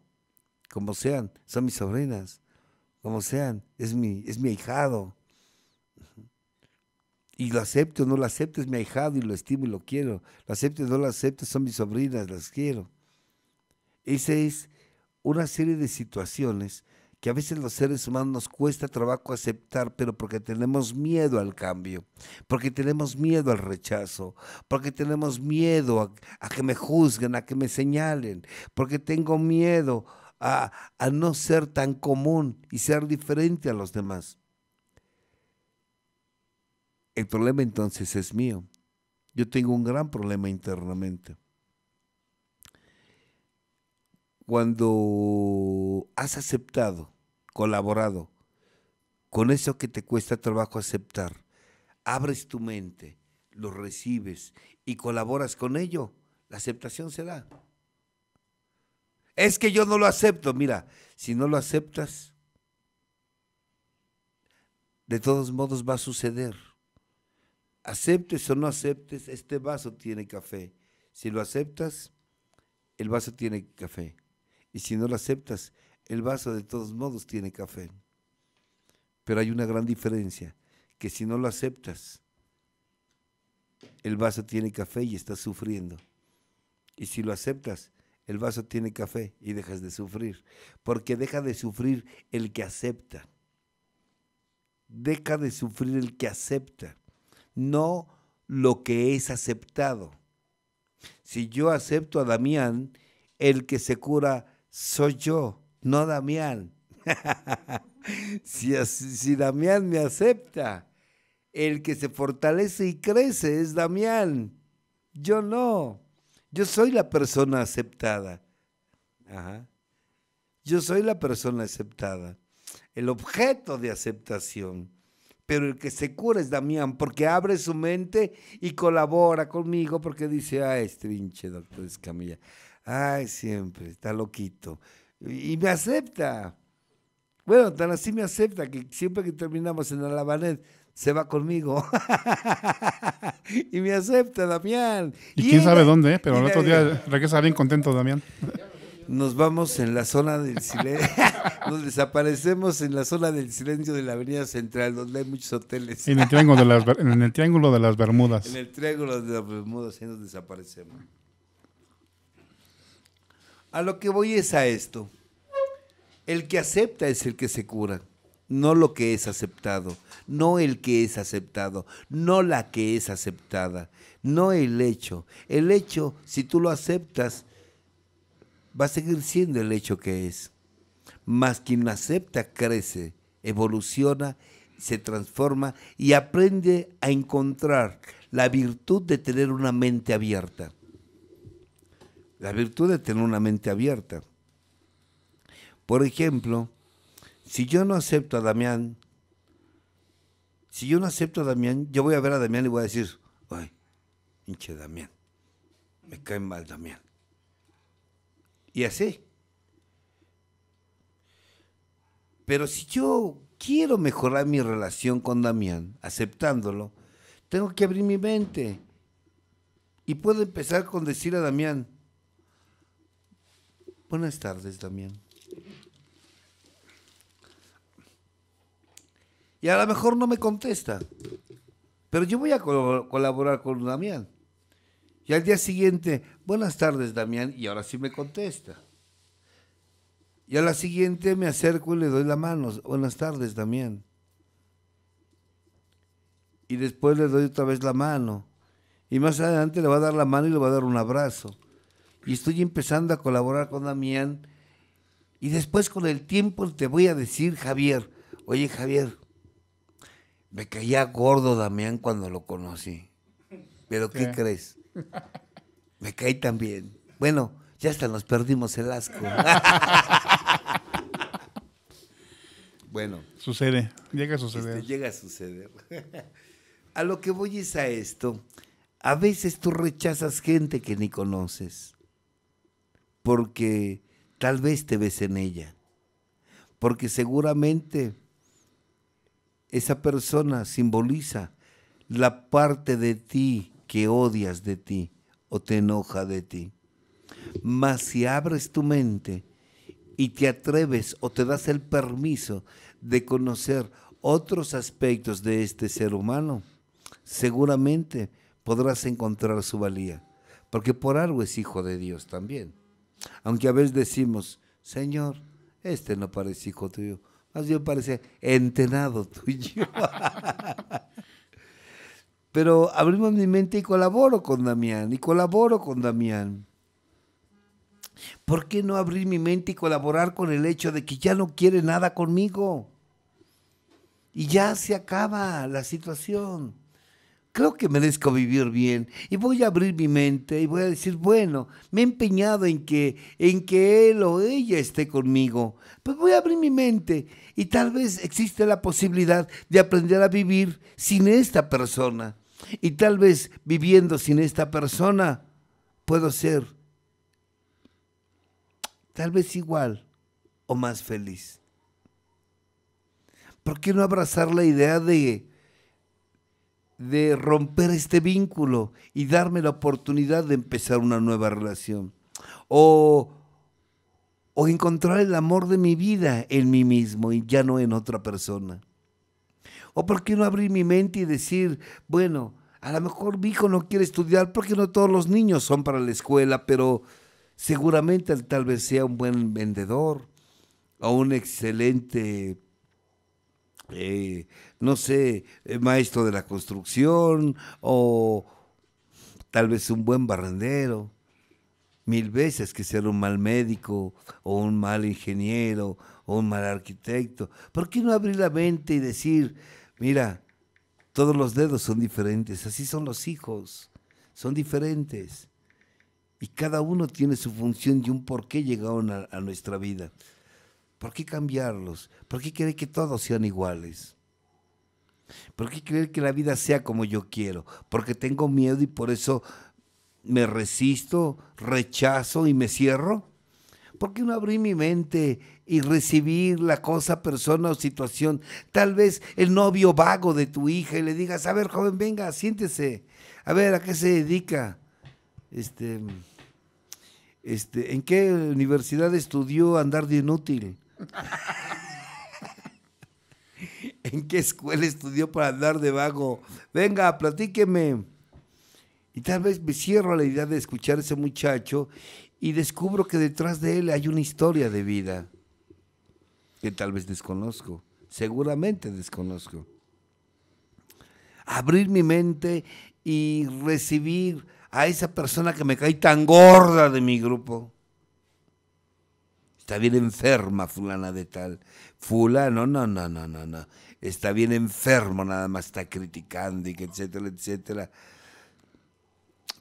como sean, son mis sobrinas, como sean, es mi, es mi ahijado y lo acepto o no lo acepto, es mi ahijado y lo estimo y lo quiero. Lo acepto o no lo acepto, son mis sobrinas, las quiero. Esa es una serie de situaciones que a veces los seres humanos nos cuesta trabajo aceptar, pero porque tenemos miedo al cambio, porque tenemos miedo al rechazo, porque tenemos miedo a, que me juzguen, a que me señalen, porque tengo miedo a, a no ser tan común y ser diferente a los demás. El problema entonces es mío. Yo tengo un gran problema internamente. Cuando has aceptado, colaborado con eso que te cuesta trabajo aceptar, abres tu mente, lo recibes y colaboras con ello, la aceptación se da. Es que yo no lo acepto. Mira, si no lo aceptas, de todos modos va a suceder aceptes o no aceptes, este vaso tiene café. Si lo aceptas, el vaso tiene café. Y si no lo aceptas, el vaso de todos modos tiene café. Pero hay una gran diferencia, que si no lo aceptas, el vaso tiene café y estás sufriendo. Y si lo aceptas, el vaso tiene café y dejas de sufrir. Porque deja de sufrir el que acepta. Deja de sufrir el que acepta no lo que es aceptado. Si yo acepto a Damián, el que se cura soy yo, no Damián. si, si Damián me acepta, el que se fortalece y crece es Damián. Yo no. Yo soy la persona aceptada. Yo soy la persona aceptada. El objeto de aceptación pero el que se cura es Damián, porque abre su mente y colabora conmigo, porque dice, ay, estrinche, doctor Escamilla, ay, siempre, está loquito. Y, me acepta. Bueno, tan así me acepta que siempre que terminamos en Alabanet, se va conmigo. y me acepta, Damián. Y, quién sabe dónde, ¿eh? pero el otro día regresa bien contento, Damián. Nos vamos en la zona del silencio. Nos desaparecemos en la zona del silencio de la Avenida Central, donde hay muchos hoteles. En el Triángulo de las, Bermudas. En el Triángulo de las Bermudas, ahí nos desaparecemos. A lo que voy es a esto. El que acepta es el que se cura, no lo que es aceptado, no el que es aceptado, no la que es aceptada, no el hecho. El hecho, si tú lo aceptas, va a seguir siendo el hecho que es. Más quien lo acepta crece, evoluciona, se transforma y aprende a encontrar la virtud de tener una mente abierta. La virtud de tener una mente abierta. Por ejemplo, si yo no acepto a Damián, si yo no acepto a Damián, yo voy a ver a Damián y voy a decir, ay, pinche Damián, me cae mal Damián. Y así. Pero si yo quiero mejorar mi relación con Damián, aceptándolo, tengo que abrir mi mente. Y puedo empezar con decir a Damián, buenas tardes Damián. Y a lo mejor no me contesta, pero yo voy a colaborar con Damián. Y al día siguiente, buenas tardes Damián, y ahora sí me contesta. Y a la siguiente me acerco y le doy la mano. Buenas tardes, Damián. Y después le doy otra vez la mano. Y más adelante le va a dar la mano y le va a dar un abrazo. Y estoy empezando a colaborar con Damián. Y después con el tiempo te voy a decir, Javier, oye Javier, me caía gordo Damián cuando lo conocí. Pero ¿qué, crees? Me caí también. Bueno, ya hasta nos perdimos el asco. bueno. Sucede, llega a suceder. Este, llega a suceder. a lo que voy es a esto. A veces tú rechazas gente que ni conoces porque tal vez te ves en ella, porque seguramente esa persona simboliza la parte de ti que odias de ti o te enoja de ti. Mas si abres tu mente y te atreves o te das el permiso de conocer otros aspectos de este ser humano, seguramente podrás encontrar su valía, porque por algo es hijo de Dios también. Aunque a veces decimos, Señor, este no parece hijo tuyo, más bien parece entenado tuyo. Pero abrimos mi mente y colaboro con Damián, y colaboro con Damián. ¿Por qué no abrir mi mente y colaborar con el hecho de que ya no quiere nada conmigo? Y ya se acaba la situación. Creo que merezco vivir bien y voy a abrir mi mente y voy a decir, bueno, me he empeñado en que en que él o ella esté conmigo. Pues voy a abrir mi mente y tal vez existe la posibilidad de aprender a vivir sin esta persona. Y tal vez viviendo sin esta persona puedo ser tal vez igual o más feliz. ¿Por qué no abrazar la idea de, de romper este vínculo y darme la oportunidad de empezar una nueva relación? O, o encontrar el amor de mi vida en mí mismo y ya no en otra persona. ¿O por qué no abrir mi mente y decir, bueno, a lo mejor mi hijo no quiere estudiar porque no todos los niños son para la escuela, pero Seguramente tal vez sea un buen vendedor o un excelente, eh, no sé, eh, maestro de la construcción o tal vez un buen barrendero. Mil veces que sea un mal médico o un mal ingeniero o un mal arquitecto. ¿Por qué no abrir la mente y decir, mira, todos los dedos son diferentes, así son los hijos, son diferentes. Y cada uno tiene su función y un por qué llegaron a, nuestra vida. ¿Por qué cambiarlos? ¿Por qué creer que todos sean iguales? ¿Por qué creer que la vida sea como yo quiero? Porque tengo miedo y por eso me resisto, rechazo y me cierro. ¿Por qué no abrir mi mente y recibir la cosa, persona o situación? Tal vez el novio vago de tu hija y le digas, a ver, joven, venga, siéntese, a ver, ¿a qué se dedica? este, este, ¿en qué universidad estudió andar de inútil? ¿En qué escuela estudió para andar de vago? Venga, platíqueme. Y tal vez me cierro a la idea de escuchar a ese muchacho y descubro que detrás de él hay una historia de vida que tal vez desconozco, seguramente desconozco. Abrir mi mente y recibir a esa persona que me cae tan gorda de mi grupo. Está bien enferma fulana de tal. Fulano, no, no, no, no, no. Está bien enfermo, nada más está criticando y que etcétera, etcétera.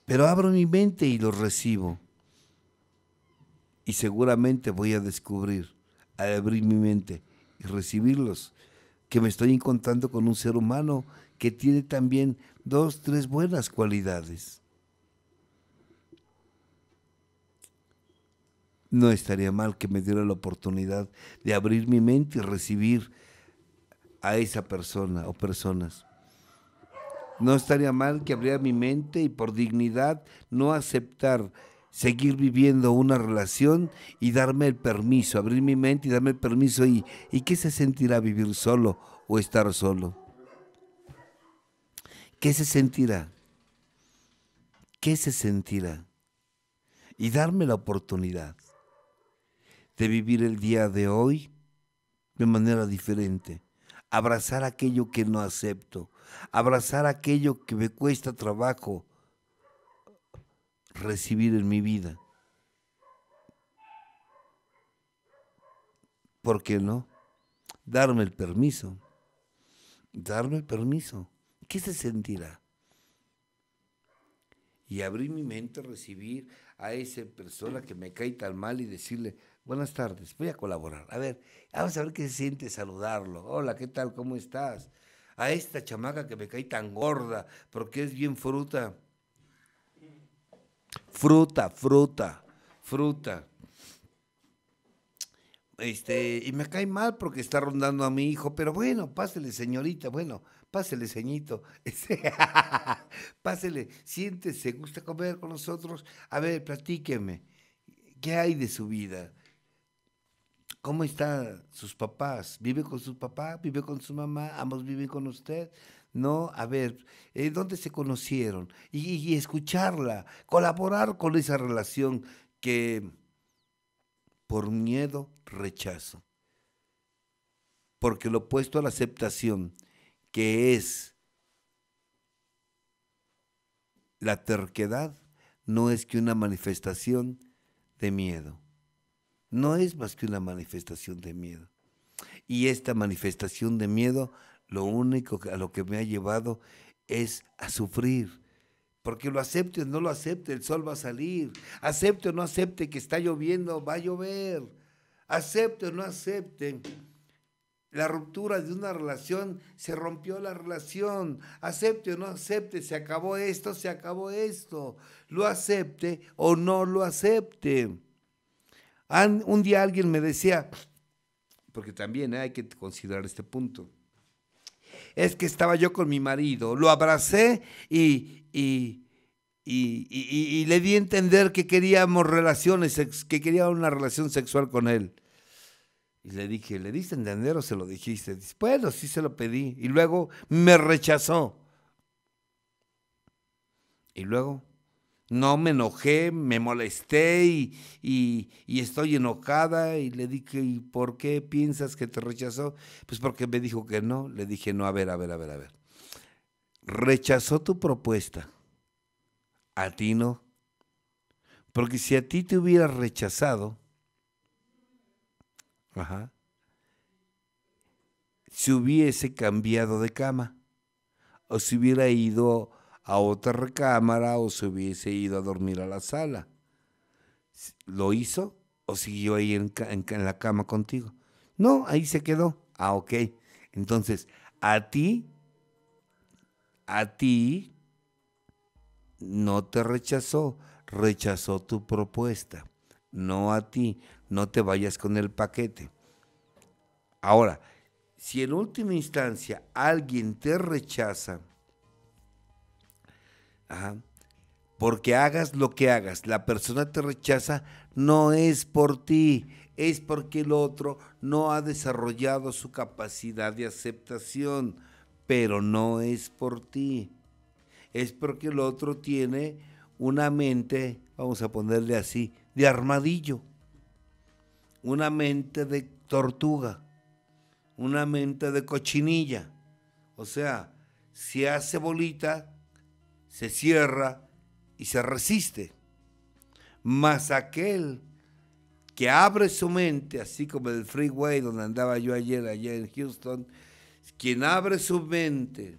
Pero abro mi mente y lo recibo. Y seguramente voy a descubrir, a abrir mi mente y recibirlos, que me estoy encontrando con un ser humano que tiene también dos, tres buenas cualidades. no estaría mal que me diera la oportunidad de abrir mi mente y recibir a esa persona o personas. No estaría mal que abriera mi mente y por dignidad no aceptar seguir viviendo una relación y darme el permiso, abrir mi mente y darme el permiso. ¿Y, y qué se sentirá vivir solo o estar solo? ¿Qué se sentirá? ¿Qué se sentirá? Y darme la oportunidad de vivir el día de hoy de manera diferente. Abrazar aquello que no acepto. Abrazar aquello que me cuesta trabajo recibir en mi vida. ¿Por qué no? Darme el permiso. Darme el permiso. ¿Qué se sentirá? Y abrir mi mente a recibir a esa persona que me cae tan mal y decirle, Buenas tardes, voy a colaborar. A ver, vamos a ver qué se siente saludarlo. Hola, ¿qué tal? ¿Cómo estás? A esta chamaca que me cae tan gorda, porque es bien fruta. Fruta, fruta, fruta. Este, y me cae mal porque está rondando a mi hijo, pero bueno, pásele, señorita, bueno, pásele, ceñito, pásele, siéntese, gusta comer con nosotros. A ver, platíqueme, ¿qué hay de su vida? ¿Cómo están sus papás? ¿Vive con su papá? ¿Vive con su mamá? ¿Ambos viven con usted? No, a ver, eh, ¿dónde se conocieron? Y, y, escucharla, colaborar con esa relación que por miedo rechazo. Porque lo opuesto a la aceptación, que es la terquedad, no es que una manifestación de miedo no es más que una manifestación de miedo. Y esta manifestación de miedo lo único a lo que me ha llevado es a sufrir. Porque lo acepte o no lo acepte, el sol va a salir. Acepte o no acepte que está lloviendo, va a llover. Acepte o no acepte la ruptura de una relación, se rompió la relación. Acepte o no acepte, se acabó esto, se acabó esto. Lo acepte o no lo acepte un día alguien me decía, porque también ¿eh? hay que considerar este punto, es que estaba yo con mi marido, lo abracé y, y, le di a entender que queríamos relaciones, que quería una relación sexual con él. Y le dije, ¿le diste entender o se lo dijiste? Dice, bueno, sí se lo pedí. Y luego me rechazó. Y luego no me enojé, me molesté y, estoy enojada y le dije, ¿y por qué piensas que te rechazó? Pues porque me dijo que no. Le dije, no, a ver, a ver, a ver, a ver. Rechazó tu propuesta. A ti no. Porque si a ti te hubiera rechazado, ajá, si hubiese cambiado de cama o si hubiera ido a otra recámara o se hubiese ido a dormir a la sala. ¿Lo hizo o siguió ahí en, la cama contigo? No, ahí se quedó. Ah, ok. Entonces, a ti, a ti no te rechazó, rechazó tu propuesta. No a ti, no te vayas con el paquete. Ahora, si en última instancia alguien te rechaza, porque hagas lo que hagas, la persona te rechaza, no es por ti, es porque el otro no ha desarrollado su capacidad de aceptación, pero no es por ti. Es porque el otro tiene una mente, vamos a ponerle así, de armadillo, una mente de tortuga, una mente de cochinilla. O sea, si hace bolita, se cierra y se resiste. Mas aquel que abre su mente, así como el freeway donde andaba yo ayer, allá en Houston, quien abre su mente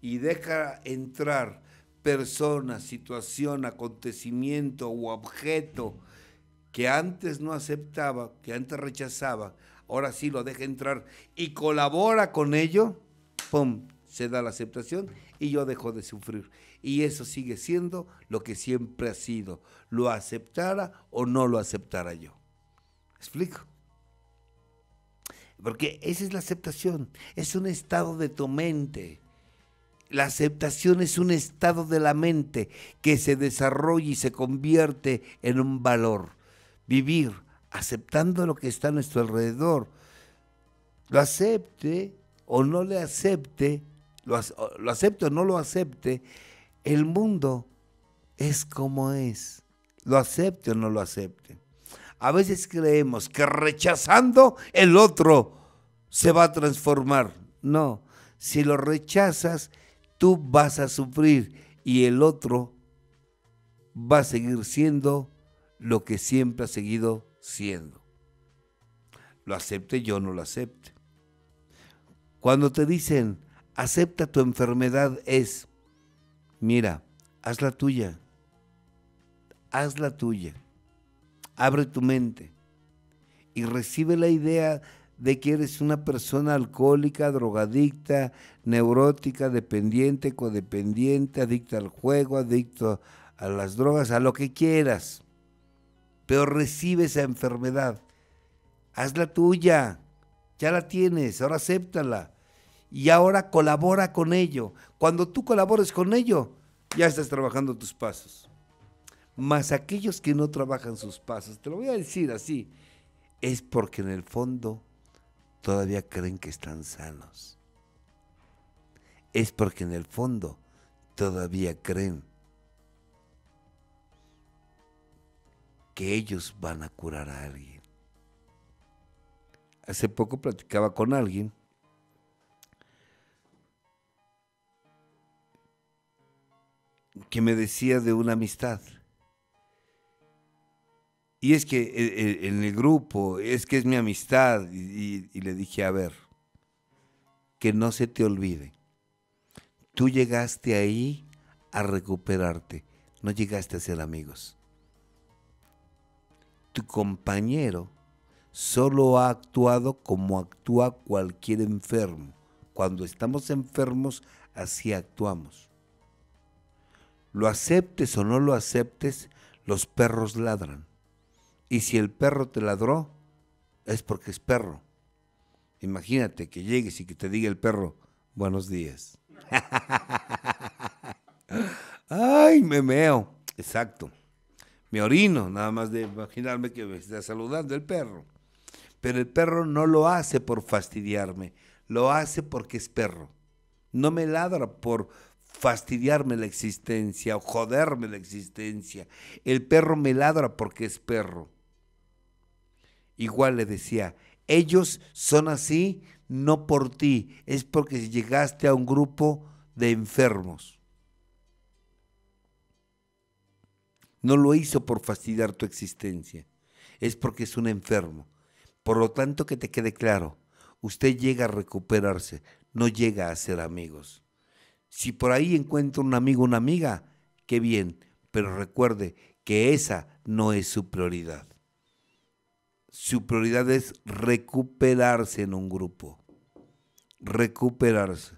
y deja entrar persona, situación, acontecimiento o objeto que antes no aceptaba, que antes rechazaba, ahora sí lo deja entrar y colabora con ello, ¡pum!, se da la aceptación y yo dejo de sufrir. Y eso sigue siendo lo que siempre ha sido, lo aceptara o no lo aceptara yo. explico? Porque esa es la aceptación, es un estado de tu mente. La aceptación es un estado de la mente que se desarrolla y se convierte en un valor. Vivir aceptando lo que está a nuestro alrededor. Lo acepte o no le acepte, lo, acepte o no lo acepte, el mundo es como es, lo acepte o no lo acepte. A veces creemos que rechazando el otro se va a transformar. No, si lo rechazas, tú vas a sufrir y el otro va a seguir siendo lo que siempre ha seguido siendo. Lo acepte, yo no lo acepte. Cuando te dicen, acepta tu enfermedad es, mira, haz la tuya, haz la tuya, abre tu mente y recibe la idea de que eres una persona alcohólica, drogadicta, neurótica, dependiente, codependiente, adicta al juego, adicto a las drogas, a lo que quieras. Pero recibe esa enfermedad. Hazla tuya. Ya la tienes, ahora acéptala y ahora colabora con ello. Cuando tú colabores con ello, ya estás trabajando tus pasos. Mas aquellos que no trabajan sus pasos, te lo voy a decir así, es porque en el fondo todavía creen que están sanos. Es porque en el fondo todavía creen que ellos van a curar a alguien. Hace poco platicaba con alguien que me decía de una amistad. Y es que e, e, en el grupo, es que es mi amistad. Y, le dije, a ver, que no se te olvide. Tú llegaste ahí a recuperarte, no llegaste a ser amigos. Tu compañero solo ha actuado como actúa cualquier enfermo. Cuando estamos enfermos, así actuamos. Lo aceptes o no lo aceptes, los perros ladran. Y si el perro te ladró, es porque es perro. Imagínate que llegues y que te diga el perro, buenos días. Ay, me meo. Exacto. Me orino, nada más de imaginarme que me está saludando el perro. Pero el perro no lo hace por fastidiarme, lo hace porque es perro. No me ladra por, fastidiarme la existencia o joderme la existencia. El perro me ladra porque es perro. Igual le decía, ellos son así no por ti, es porque llegaste a un grupo de enfermos. No lo hizo por fastidiar tu existencia, es porque es un enfermo. Por lo tanto, que te quede claro, usted llega a recuperarse, no llega a ser amigos. Si por ahí encuentro un amigo, una amiga, qué bien, pero recuerde que esa no es su prioridad. Su prioridad es recuperarse en un grupo, recuperarse.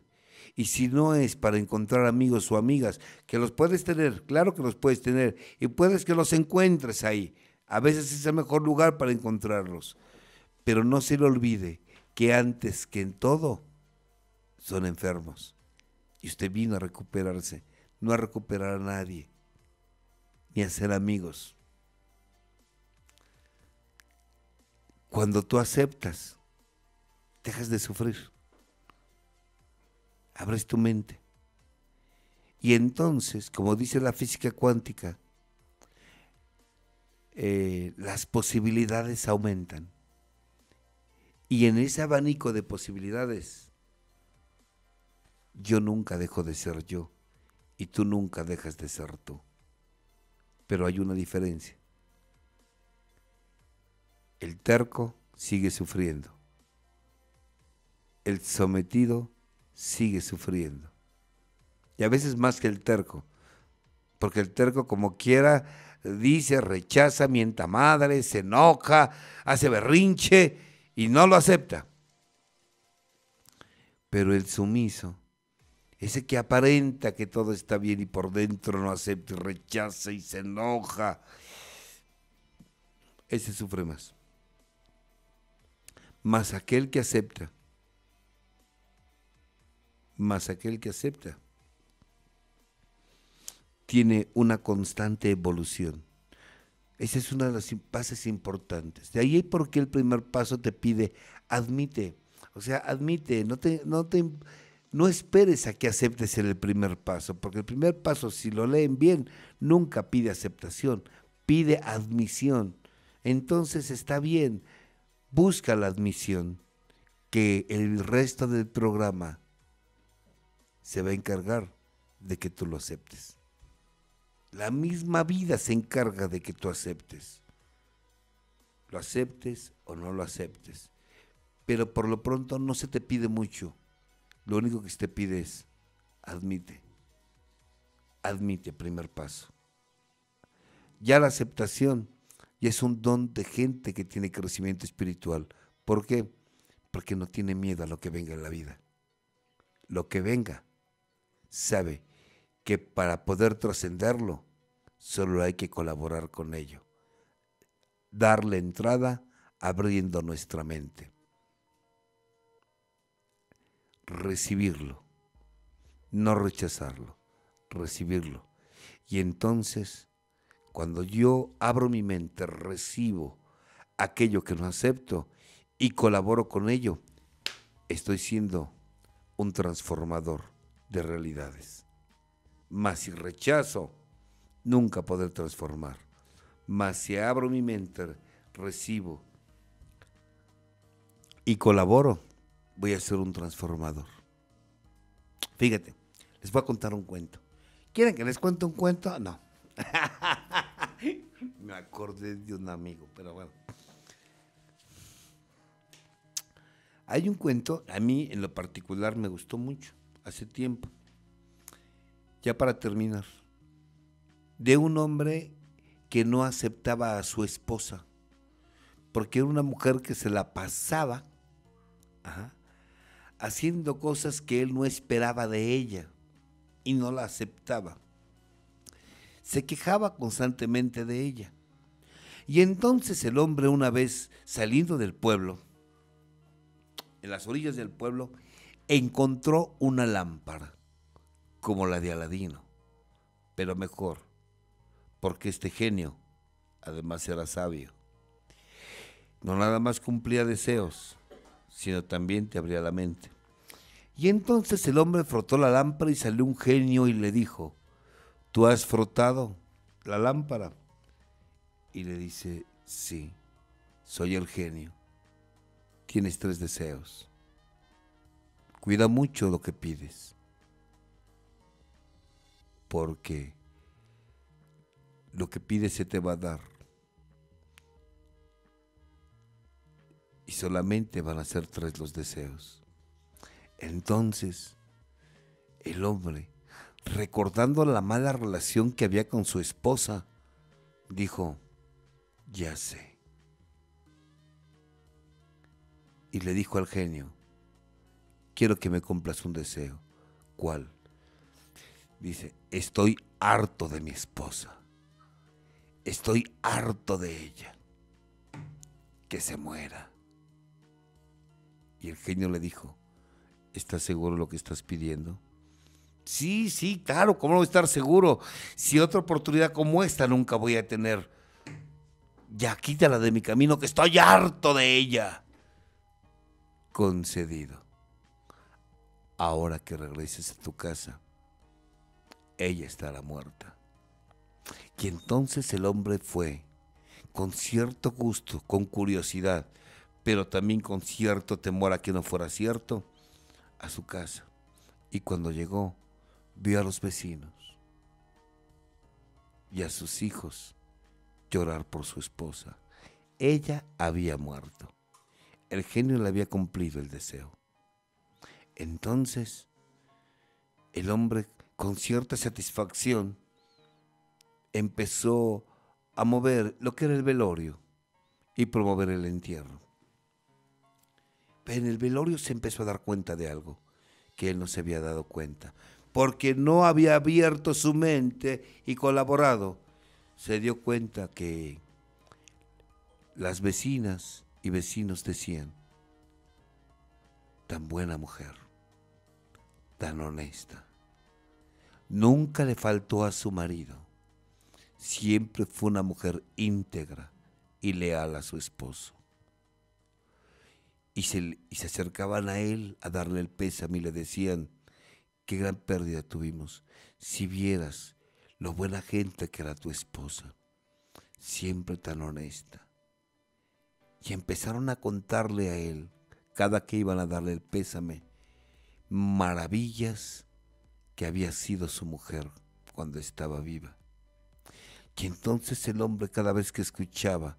Y si no es para encontrar amigos o amigas, que los puedes tener, claro que los puedes tener, y puedes que los encuentres ahí. A veces es el mejor lugar para encontrarlos. Pero no se le olvide que antes que en todo, son enfermos. Y usted vino a recuperarse, no a recuperar a nadie, ni a ser amigos. Cuando tú aceptas, dejas de sufrir, abres tu mente. Y entonces, como dice la física cuántica, eh, las posibilidades aumentan. Y en ese abanico de posibilidades yo nunca dejo de ser yo y tú nunca dejas de ser tú. Pero hay una diferencia. El terco sigue sufriendo. El sometido sigue sufriendo. Y a veces más que el terco. Porque el terco como quiera dice, rechaza, mienta madre, se enoja, hace berrinche y no lo acepta. Pero el sumiso ese que aparenta que todo está bien y por dentro no acepta y rechaza y se enoja, ese sufre más. Más aquel que acepta, más aquel que acepta, tiene una constante evolución. Esa es una de las pases importantes. De ahí por porque el primer paso te pide, admite. O sea, admite, no te, no te no esperes a que aceptes en el primer paso, porque el primer paso, si lo leen bien, nunca pide aceptación, pide admisión. Entonces está bien, busca la admisión, que el resto del programa se va a encargar de que tú lo aceptes. La misma vida se encarga de que tú aceptes. Lo aceptes o no lo aceptes. Pero por lo pronto no se te pide mucho lo único que usted te pide es, admite, admite primer paso. Ya la aceptación ya es un don de gente que tiene crecimiento espiritual. ¿Por qué? Porque no tiene miedo a lo que venga en la vida. Lo que venga, sabe que para poder trascenderlo, solo hay que colaborar con ello. Darle entrada abriendo nuestra mente recibirlo, no rechazarlo, recibirlo. Y entonces, cuando yo abro mi mente, recibo aquello que no acepto y colaboro con ello, estoy siendo un transformador de realidades. Mas si rechazo, nunca poder transformar. Mas si abro mi mente, recibo y colaboro, voy a ser un transformador. Fíjate, les voy a contar un cuento. ¿Quieren que les cuente un cuento? No. Me acordé de un amigo, pero bueno. Hay un cuento, a mí en lo particular me gustó mucho, hace tiempo, ya para terminar, de un hombre que no aceptaba a su esposa, porque era una mujer que se la pasaba ajá, haciendo cosas que él no esperaba de ella y no la aceptaba. Se quejaba constantemente de ella. Y entonces el hombre una vez saliendo del pueblo, en las orillas del pueblo, encontró una lámpara como la de Aladino, pero mejor, porque este genio además era sabio. No nada más cumplía deseos, sino también te abría la mente. Y entonces el hombre frotó la lámpara y salió un genio y le dijo, ¿tú has frotado la lámpara? Y le dice, sí, soy el genio. Tienes tres deseos. Cuida mucho lo que pides. Porque lo que pides se te va a dar y solamente van a ser tres los deseos. Entonces, el hombre, recordando la mala relación que había con su esposa, dijo, ya sé. Y le dijo al genio, quiero que me compras un deseo. ¿Cuál? Dice, estoy harto de mi esposa. Estoy harto de ella. Que se muera. Y el genio le dijo, ¿estás seguro de lo que estás pidiendo? Sí, sí, claro, ¿cómo no voy a estar seguro? Si otra oportunidad como esta nunca voy a tener. Ya quítala de mi camino, que estoy harto de ella. Concedido. Ahora que regreses a tu casa, ella estará muerta. Y entonces el hombre fue, con cierto gusto, con curiosidad, pero también con cierto temor a que no fuera cierto, a su casa. Y cuando llegó, vio a los vecinos y a sus hijos llorar por su esposa. Ella había muerto. El genio le había cumplido el deseo. Entonces, el hombre, con cierta satisfacción, empezó a mover lo que era el velorio y promover el entierro en el velorio se empezó a dar cuenta de algo que él no se había dado cuenta, porque no había abierto su mente y colaborado. Se dio cuenta que las vecinas y vecinos decían, tan buena mujer, tan honesta, nunca le faltó a su marido, siempre fue una mujer íntegra y leal a su esposo y se, acercaban a él a darle el pésame y le decían, qué gran pérdida tuvimos, si vieras lo buena gente que era tu esposa, siempre tan honesta. Y empezaron a contarle a él, cada que iban a darle el pésame, maravillas que había sido su mujer cuando estaba viva. Y entonces el hombre cada vez que escuchaba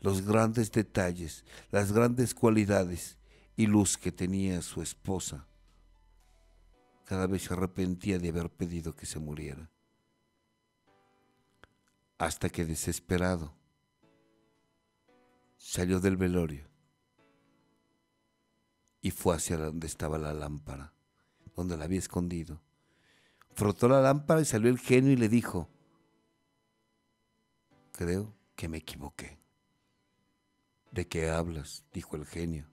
los grandes detalles, las grandes cualidades y luz que tenía su esposa. Cada vez se arrepentía de haber pedido que se muriera. Hasta que desesperado salió del velorio y fue hacia donde estaba la lámpara, donde la había escondido. Frotó la lámpara y salió el genio y le dijo, creo que me equivoqué. ¿De qué hablas? dijo el genio.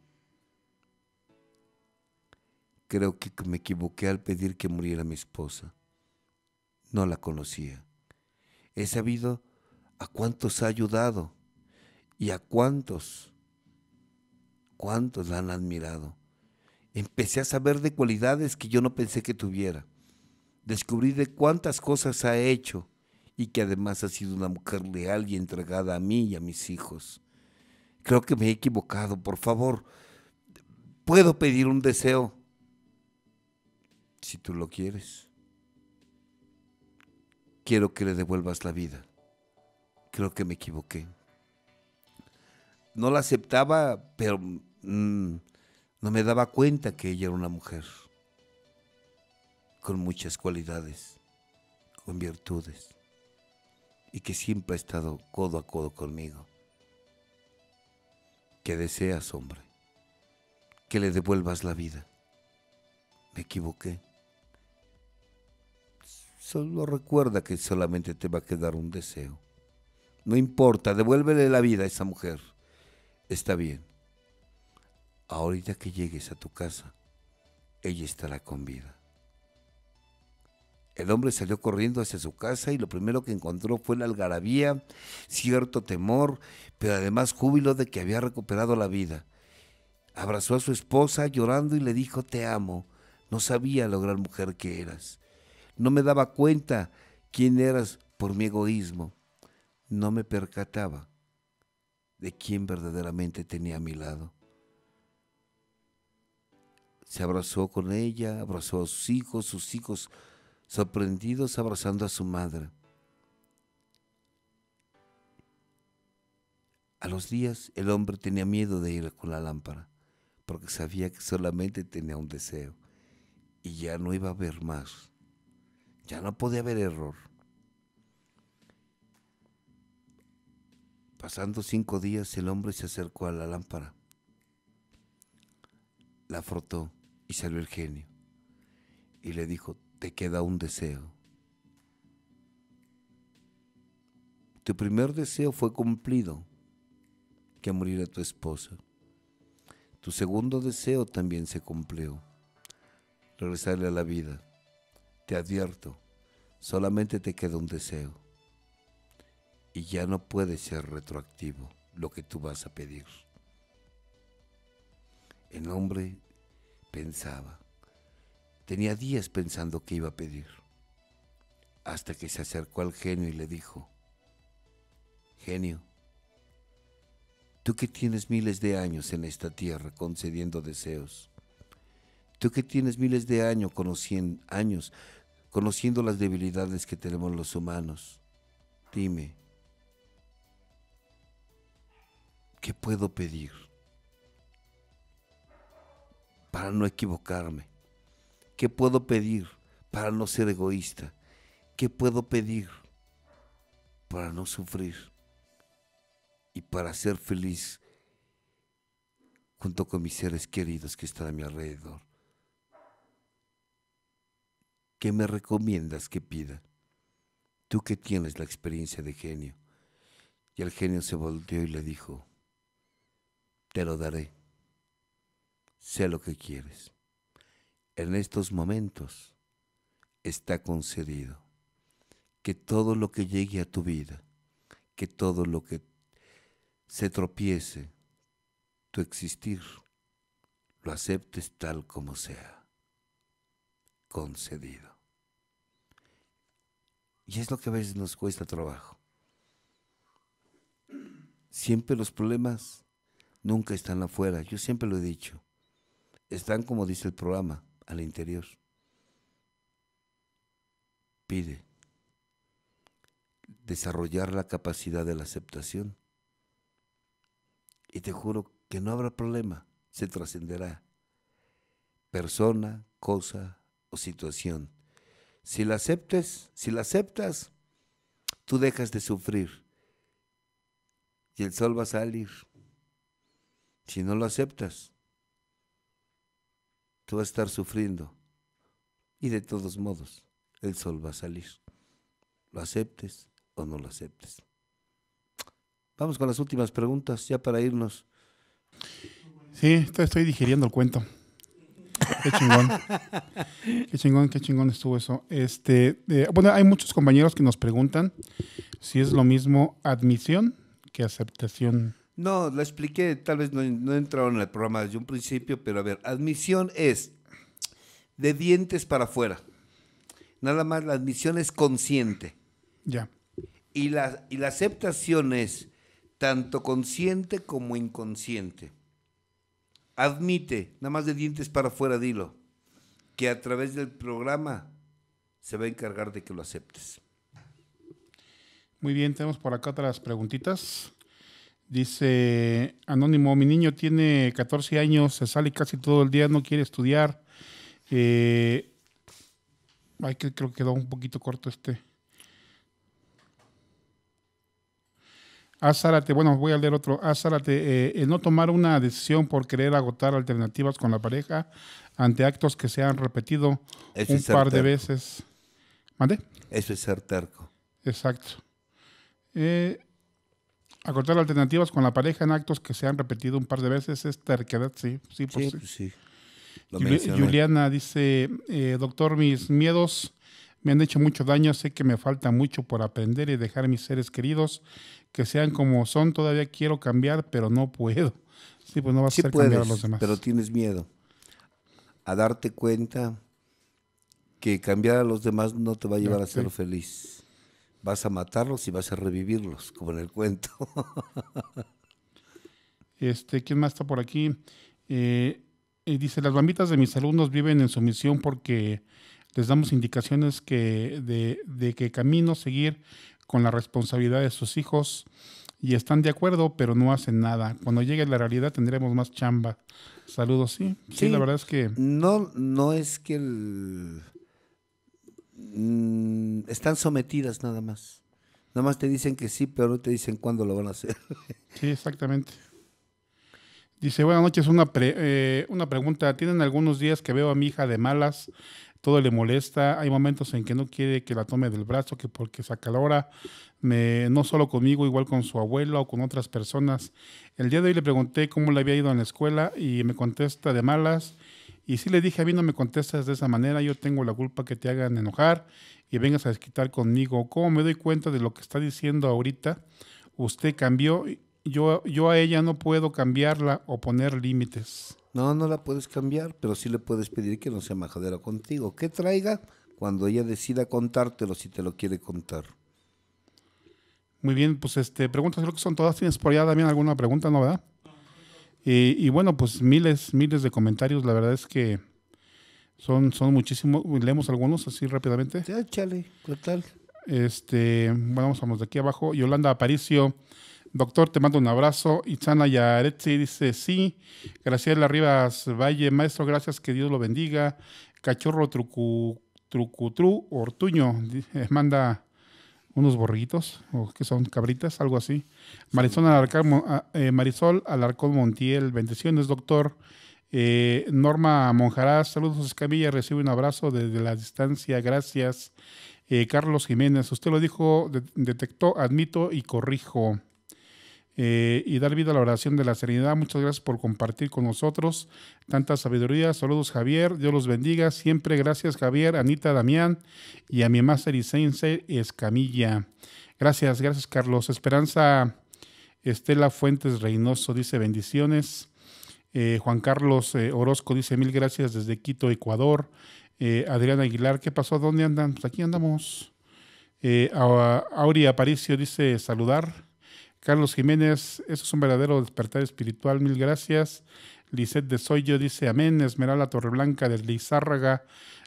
Creo que me equivoqué al pedir que muriera mi esposa. No la conocía. He sabido a cuántos ha ayudado y a cuántos, cuántos la han admirado. Empecé a saber de cualidades que yo no pensé que tuviera. Descubrí de cuántas cosas ha hecho y que además ha sido una mujer leal y entregada a mí y a mis hijos creo que me he equivocado, por favor, puedo pedir un deseo, si tú lo quieres. Quiero que le devuelvas la vida. Creo que me equivoqué. No la aceptaba, pero mm, no me daba cuenta que ella era una mujer con muchas cualidades, con virtudes, y que siempre ha estado codo a codo conmigo que deseas, hombre, que le devuelvas la vida. Me equivoqué. Solo recuerda que solamente te va a quedar un deseo. No importa, devuélvele la vida a esa mujer. Está bien. Ahorita que llegues a tu casa, ella estará con vida. El hombre salió corriendo hacia su casa y lo primero que encontró fue la algarabía, cierto temor, pero además júbilo de que había recuperado la vida. Abrazó a su esposa llorando y le dijo, te amo. No sabía lo gran mujer que eras. No me daba cuenta quién eras por mi egoísmo. No me percataba de quién verdaderamente tenía a mi lado. Se abrazó con ella, abrazó a sus hijos, sus hijos sorprendidos abrazando a su madre. A los días el hombre tenía miedo de ir con la lámpara, porque sabía que solamente tenía un deseo, y ya no iba a haber más, ya no podía haber error. Pasando cinco días el hombre se acercó a la lámpara, la frotó y salió el genio, y le dijo, te queda un deseo. Tu primer deseo fue cumplido, que muriera tu esposa. Tu segundo deseo también se cumplió, regresarle a la vida. Te advierto, solamente te queda un deseo. Y ya no puede ser retroactivo lo que tú vas a pedir. El hombre pensaba, Tenía días pensando qué iba a pedir, hasta que se acercó al genio y le dijo, Genio, tú que tienes miles de años en esta tierra concediendo deseos, tú que tienes miles de años conociendo, años conociendo las debilidades que tenemos los humanos, dime, ¿qué puedo pedir para no equivocarme? ¿Qué puedo pedir para no ser egoísta? ¿Qué puedo pedir para no sufrir y para ser feliz junto con mis seres queridos que están a mi alrededor? ¿Qué me recomiendas que pida? Tú que tienes la experiencia de genio. Y el genio se volteó y le dijo, te lo daré, sé lo que quieres en estos momentos está concedido. Que todo lo que llegue a tu vida, que todo lo que se tropiece tu existir, lo aceptes tal como sea. Concedido. Y es lo que a veces nos cuesta trabajo. Siempre los problemas nunca están afuera, yo siempre lo he dicho. Están como dice el programa, al interior. Pide desarrollar la capacidad de la aceptación. Y te juro que no habrá problema, se trascenderá. Persona, cosa o situación. Si la aceptes, si la aceptas, tú dejas de sufrir y el sol va a salir. Si no lo aceptas, tú vas a estar sufriendo. Y de todos modos, el sol va a salir. Lo aceptes o no lo aceptes. Vamos con las últimas preguntas, ya para irnos. Sí, estoy digiriendo el cuento. Qué chingón. qué chingón, qué chingón estuvo eso. Este, eh, bueno, hay muchos compañeros que nos preguntan si es lo mismo admisión que aceptación no, la expliqué, tal vez no, he entraron en el programa desde un principio, pero a ver, admisión es de dientes para afuera. Nada más la admisión es consciente. Ya. Y la, y la aceptación es tanto consciente como inconsciente. Admite, nada más de dientes para afuera, dilo, que a través del programa se va a encargar de que lo aceptes. Muy bien, tenemos por acá otras preguntitas. Dice Anónimo, mi niño tiene 14 años, se sale casi todo el día, no quiere estudiar. Eh, que creo que quedó un poquito corto este. A ah, bueno, voy a leer otro. A ah, eh, el no tomar una decisión por querer agotar alternativas con la pareja ante actos que se han repetido un par de veces. ¿Mande? Eso es ser terco. Exacto. Eh, Acortar alternativas con la pareja en actos que se han repetido un par de veces es terquedad, sí, sí, pues Juliana dice, eh, doctor, mis miedos me han hecho mucho daño, sé que me falta mucho por aprender y dejar a mis seres queridos que sean como son, todavía quiero cambiar, pero no puedo. Sí, pues no vas a ser cambiar a los demás. Pero tienes miedo a darte cuenta que cambiar a los demás no te va a llevar a ser feliz vas a matarlos y vas a revivirlos, como en el cuento. este, ¿Quién más está por aquí? Eh, dice, las bambitas de mis alumnos viven en sumisión porque les damos indicaciones que, de, qué camino seguir con la responsabilidad de sus hijos y están de acuerdo, pero no hacen nada. Cuando llegue la realidad tendremos más chamba. Saludos, Sí, sí la verdad es que... No, no es que el Mm, están sometidas nada más. Nada más te dicen que sí, pero no te dicen cuándo lo van a hacer. sí, exactamente. Dice, buenas noches, una, eh, una pregunta. Tienen algunos días que veo a mi hija de malas, todo le molesta, hay momentos en que no quiere que la tome del brazo, que porque se acalora, me, no solo conmigo, igual con su abuela o con otras personas. El día de hoy le pregunté cómo le había ido en la escuela y me contesta de malas y si le dije, a mí no me contestas de esa manera, yo tengo la culpa que te hagan enojar y vengas a desquitar conmigo. ¿Cómo me doy cuenta de lo que está diciendo ahorita? Usted cambió, yo, yo a ella no puedo cambiarla o poner límites. No, no la puedes cambiar, pero sí le puedes pedir que no sea majadera contigo. ¿Qué traiga cuando ella decida contártelo si te lo quiere contar. Muy bien, pues este, preguntas creo que son todas. ¿Tienes por allá también alguna pregunta, no verdad? Y, bueno, pues miles, miles de comentarios. La verdad es que son, son muchísimos. Leemos algunos así rápidamente. Ya, chale, Este, vamos, vamos de aquí abajo. Yolanda Aparicio. Doctor, te mando un abrazo. Itzana Yaretsi dice sí. Graciela Rivas Valle, maestro, gracias, que Dios lo bendiga. Cachorro Trucutru Ortuño Les eh, manda unos borriguitos, o que son cabritas, algo así. Ah, eh, Marisol Alarcón, Montiel, bendiciones, doctor. Eh, Norma Monjaraz, saludos Escamilla, recibe un abrazo desde la distancia, gracias. Eh, Carlos Jiménez, usted lo dijo, detectó, admito y corrijo. Eh, y dar vida a la oración de la serenidad. Muchas gracias por compartir con nosotros tanta sabiduría. Saludos Javier, Dios los bendiga. Siempre gracias Javier, Anita Damián y a mi máster Isense Escamilla. Gracias, gracias Carlos. Esperanza Estela Fuentes Reynoso dice bendiciones. Eh, Juan Carlos eh, Orozco dice mil gracias desde Quito, Ecuador. Adrián Adriana Aguilar, ¿qué pasó? ¿Dónde andan? Pues aquí andamos. Auri Aparicio dice saludar. Carlos Jiménez, eso es un verdadero despertar espiritual, mil gracias. Lisette de Soyo dice amén. Esmeralda Torreblanca de Lizárraga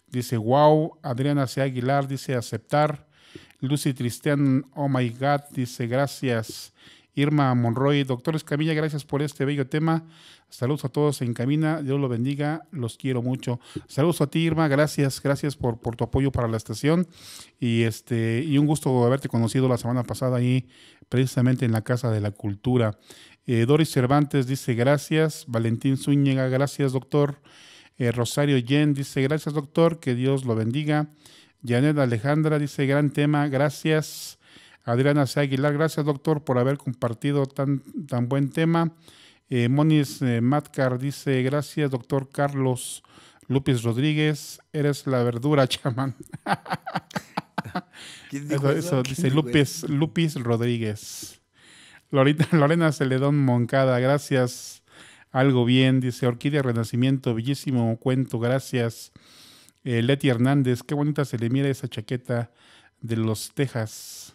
dice wow. Adriana C. Aguilar dice aceptar. Lucy Tristán, oh my God, dice gracias. Irma Monroy, doctores Camilla, gracias por este bello tema. Saludos a todos en Camina, Dios lo bendiga, los quiero mucho. Saludos a ti, Irma, gracias, gracias por, por tu apoyo para la estación y este y un gusto haberte conocido la semana pasada ahí precisamente en la Casa de la Cultura. Eh, Doris Cervantes dice gracias, Valentín Zúñiga, gracias doctor. Eh, Rosario Yen dice gracias doctor, que Dios lo bendiga. Janet Alejandra dice gran tema, gracias. Adriana C. Aguilar, gracias doctor por haber compartido tan, tan buen tema. Eh, Monis eh, Matcar dice gracias doctor Carlos Lupis Rodríguez, eres la verdura chamán dijo eso, dice Lupis, Lupis Rodríguez. Lorena Celedón Moncada, gracias. Algo bien, dice Orquídea Renacimiento, bellísimo cuento, gracias. Eh, Leti Hernández, qué bonita se le mira esa chaqueta de los Texas.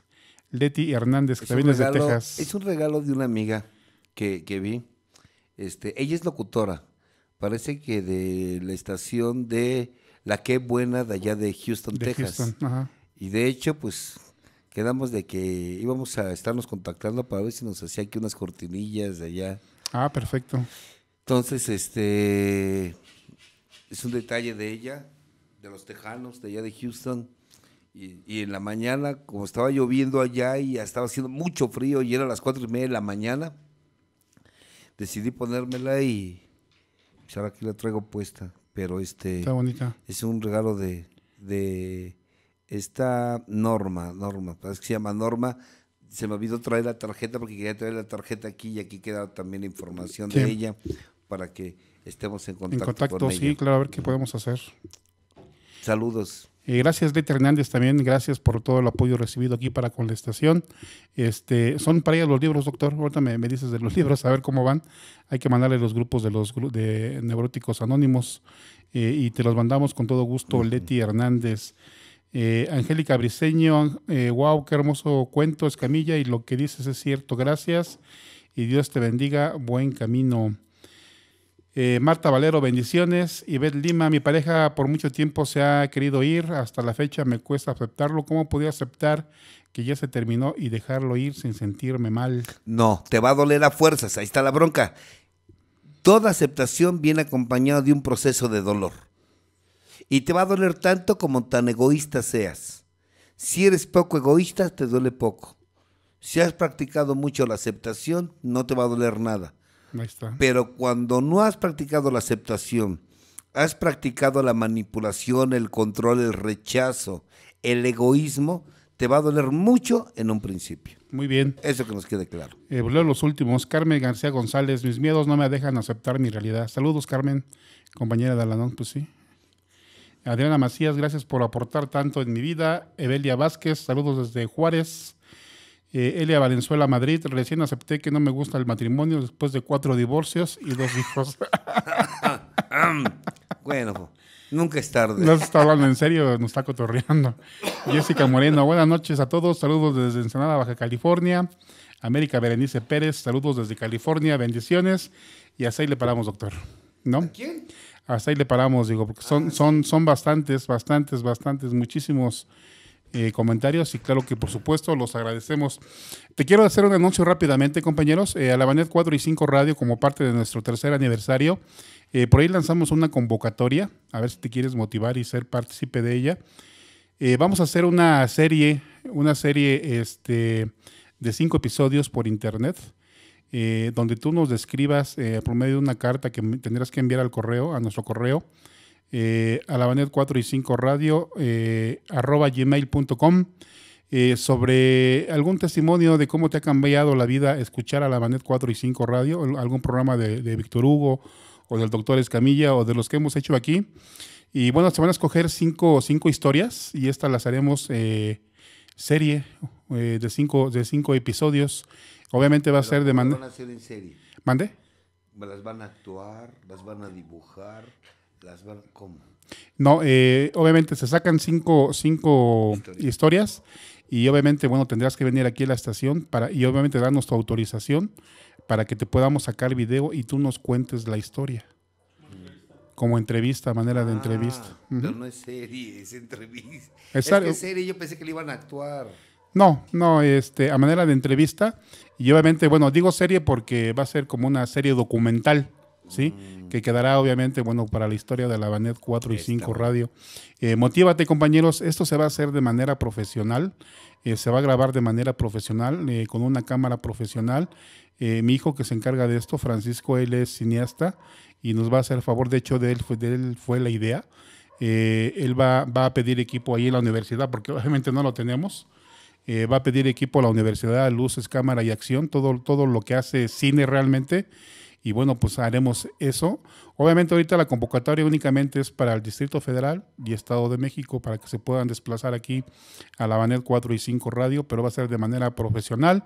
Leti Hernández, que también es de Texas. Es un regalo de una amiga que, vi. Este, ella es locutora, parece que de la estación de la que buena de allá de Houston, de Texas. ajá y de hecho, pues quedamos de que íbamos a estarnos contactando para ver si nos hacía aquí unas cortinillas de allá. Ah, perfecto. Entonces, este es un detalle de ella, de los tejanos, de allá de Houston. Y, en la mañana, como estaba lloviendo allá y estaba haciendo mucho frío y era las cuatro y media de la mañana, decidí ponérmela y pues, ahora aquí la traigo puesta. Pero este... Está bonita. Es un regalo de esta norma, norma, parece que se llama norma, se me olvidó traer la tarjeta porque quería traer la tarjeta aquí y aquí queda también la información de ella para que estemos en contacto. En contacto, sí, claro, a ver qué podemos hacer. Saludos. gracias, Leti Hernández, también. Gracias por todo el apoyo recibido aquí para con la estación. Este, son para ella los libros, doctor. Ahorita me, dices de los libros, a ver cómo van. Hay que mandarle los grupos de los de Neuróticos Anónimos eh, y te los mandamos con todo gusto, Leti Hernández. Eh, Angélica Briseño, eh, wow, qué hermoso cuento, Escamilla, y lo que dices es cierto, gracias. Y Dios te bendiga, buen camino. Eh, Marta Valero, bendiciones. Ivette Lima, mi pareja por mucho tiempo se ha querido ir, hasta la fecha me cuesta aceptarlo. ¿Cómo podía aceptar que ya se terminó y dejarlo ir sin sentirme mal? No, te va a doler a fuerzas, ahí está la bronca. Toda aceptación viene acompañada de un proceso de dolor y te va a doler tanto como tan egoísta seas. Si eres poco egoísta, te duele poco. Si has practicado mucho la aceptación, no te va a doler nada. Pero cuando no has practicado la aceptación, has practicado la manipulación, el control, el rechazo, el egoísmo, te va a doler mucho en un principio. Muy bien. Eso que nos quede claro. Eh, a los últimos. Carmen García González, mis miedos no me dejan aceptar mi realidad. Saludos, Carmen, compañera de Alanón, pues sí, Adriana Macías, gracias por aportar tanto en mi vida. Evelia Vázquez, saludos desde Juárez. Eh, Elia Valenzuela Madrid, recién acepté que no me gusta el matrimonio después de cuatro divorcios y dos hijos. bueno, pues, nunca es tarde. No se está hablando en serio, nos está cotorreando. Jessica Moreno, buenas noches a todos, saludos desde Ensenada, Baja California. América Berenice Pérez, saludos desde California, bendiciones. Y así le paramos, doctor. ¿No? ¿Quién? hasta ahí le paramos, digo, porque son, ah, son, son bastantes, bastantes, bastantes, muchísimos eh, comentarios y claro que por supuesto los agradecemos. Te quiero hacer un anuncio rápidamente, compañeros. Eh, a la Banet 4 y 5 Radio, como parte de nuestro tercer aniversario, eh, por ahí lanzamos una convocatoria, a ver si te quieres motivar y ser partícipe de ella. vamos a hacer una serie, una serie este, de cinco episodios por internet. Eh, donde tú nos describas eh, por medio de una carta que tendrás que enviar al correo, a nuestro correo, eh, a la 4 y 5 radio, eh, arroba gmail.com, sobre algún testimonio de cómo te ha cambiado la vida escuchar a la 4 y 5 radio, algún programa de, Víctor Hugo o del doctor Escamilla o de los que hemos hecho aquí. Y bueno, se van a escoger cinco, cinco historias y estas las haremos serie de, cinco, de cinco episodios. Obviamente va a ser de mande. van a ¿Mande? ¿Las van a actuar? ¿Las van a dibujar? ¿Las van cómo? No, eh, obviamente se sacan cinco, cinco historias. y obviamente, bueno, tendrás que venir aquí a la estación para y obviamente darnos tu autorización para que te podamos sacar video y tú nos cuentes la historia. Como entrevista, manera de ah, entrevista. no es serie, es entrevista. es serie, yo pensé que le iban a actuar. No, no, este, a manera de entrevista. Y obviamente, bueno, digo serie porque va a ser como una serie documental, ¿sí? Mm. Que quedará obviamente, bueno, para la historia de la Banet 4 y 5 Radio. Eh, motívate, compañeros, esto se va a hacer de manera profesional. Eh, se va a grabar de manera profesional, eh, con una cámara profesional. Eh, mi hijo que se encarga de esto, Francisco, él es cineasta y nos va a hacer favor. De hecho, de él fue, fue la idea. él va, va, a pedir equipo ahí en la universidad porque obviamente no lo tenemos. Eh, va a pedir equipo a la universidad, luces, cámara y acción, todo, todo lo que hace cine realmente. Y bueno, pues haremos eso. Obviamente ahorita la convocatoria únicamente es para el Distrito Federal y Estado de México para que se puedan desplazar aquí a la Banel 4 y 5 Radio, pero va a ser de manera profesional.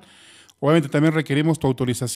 Obviamente también requerimos tu autorización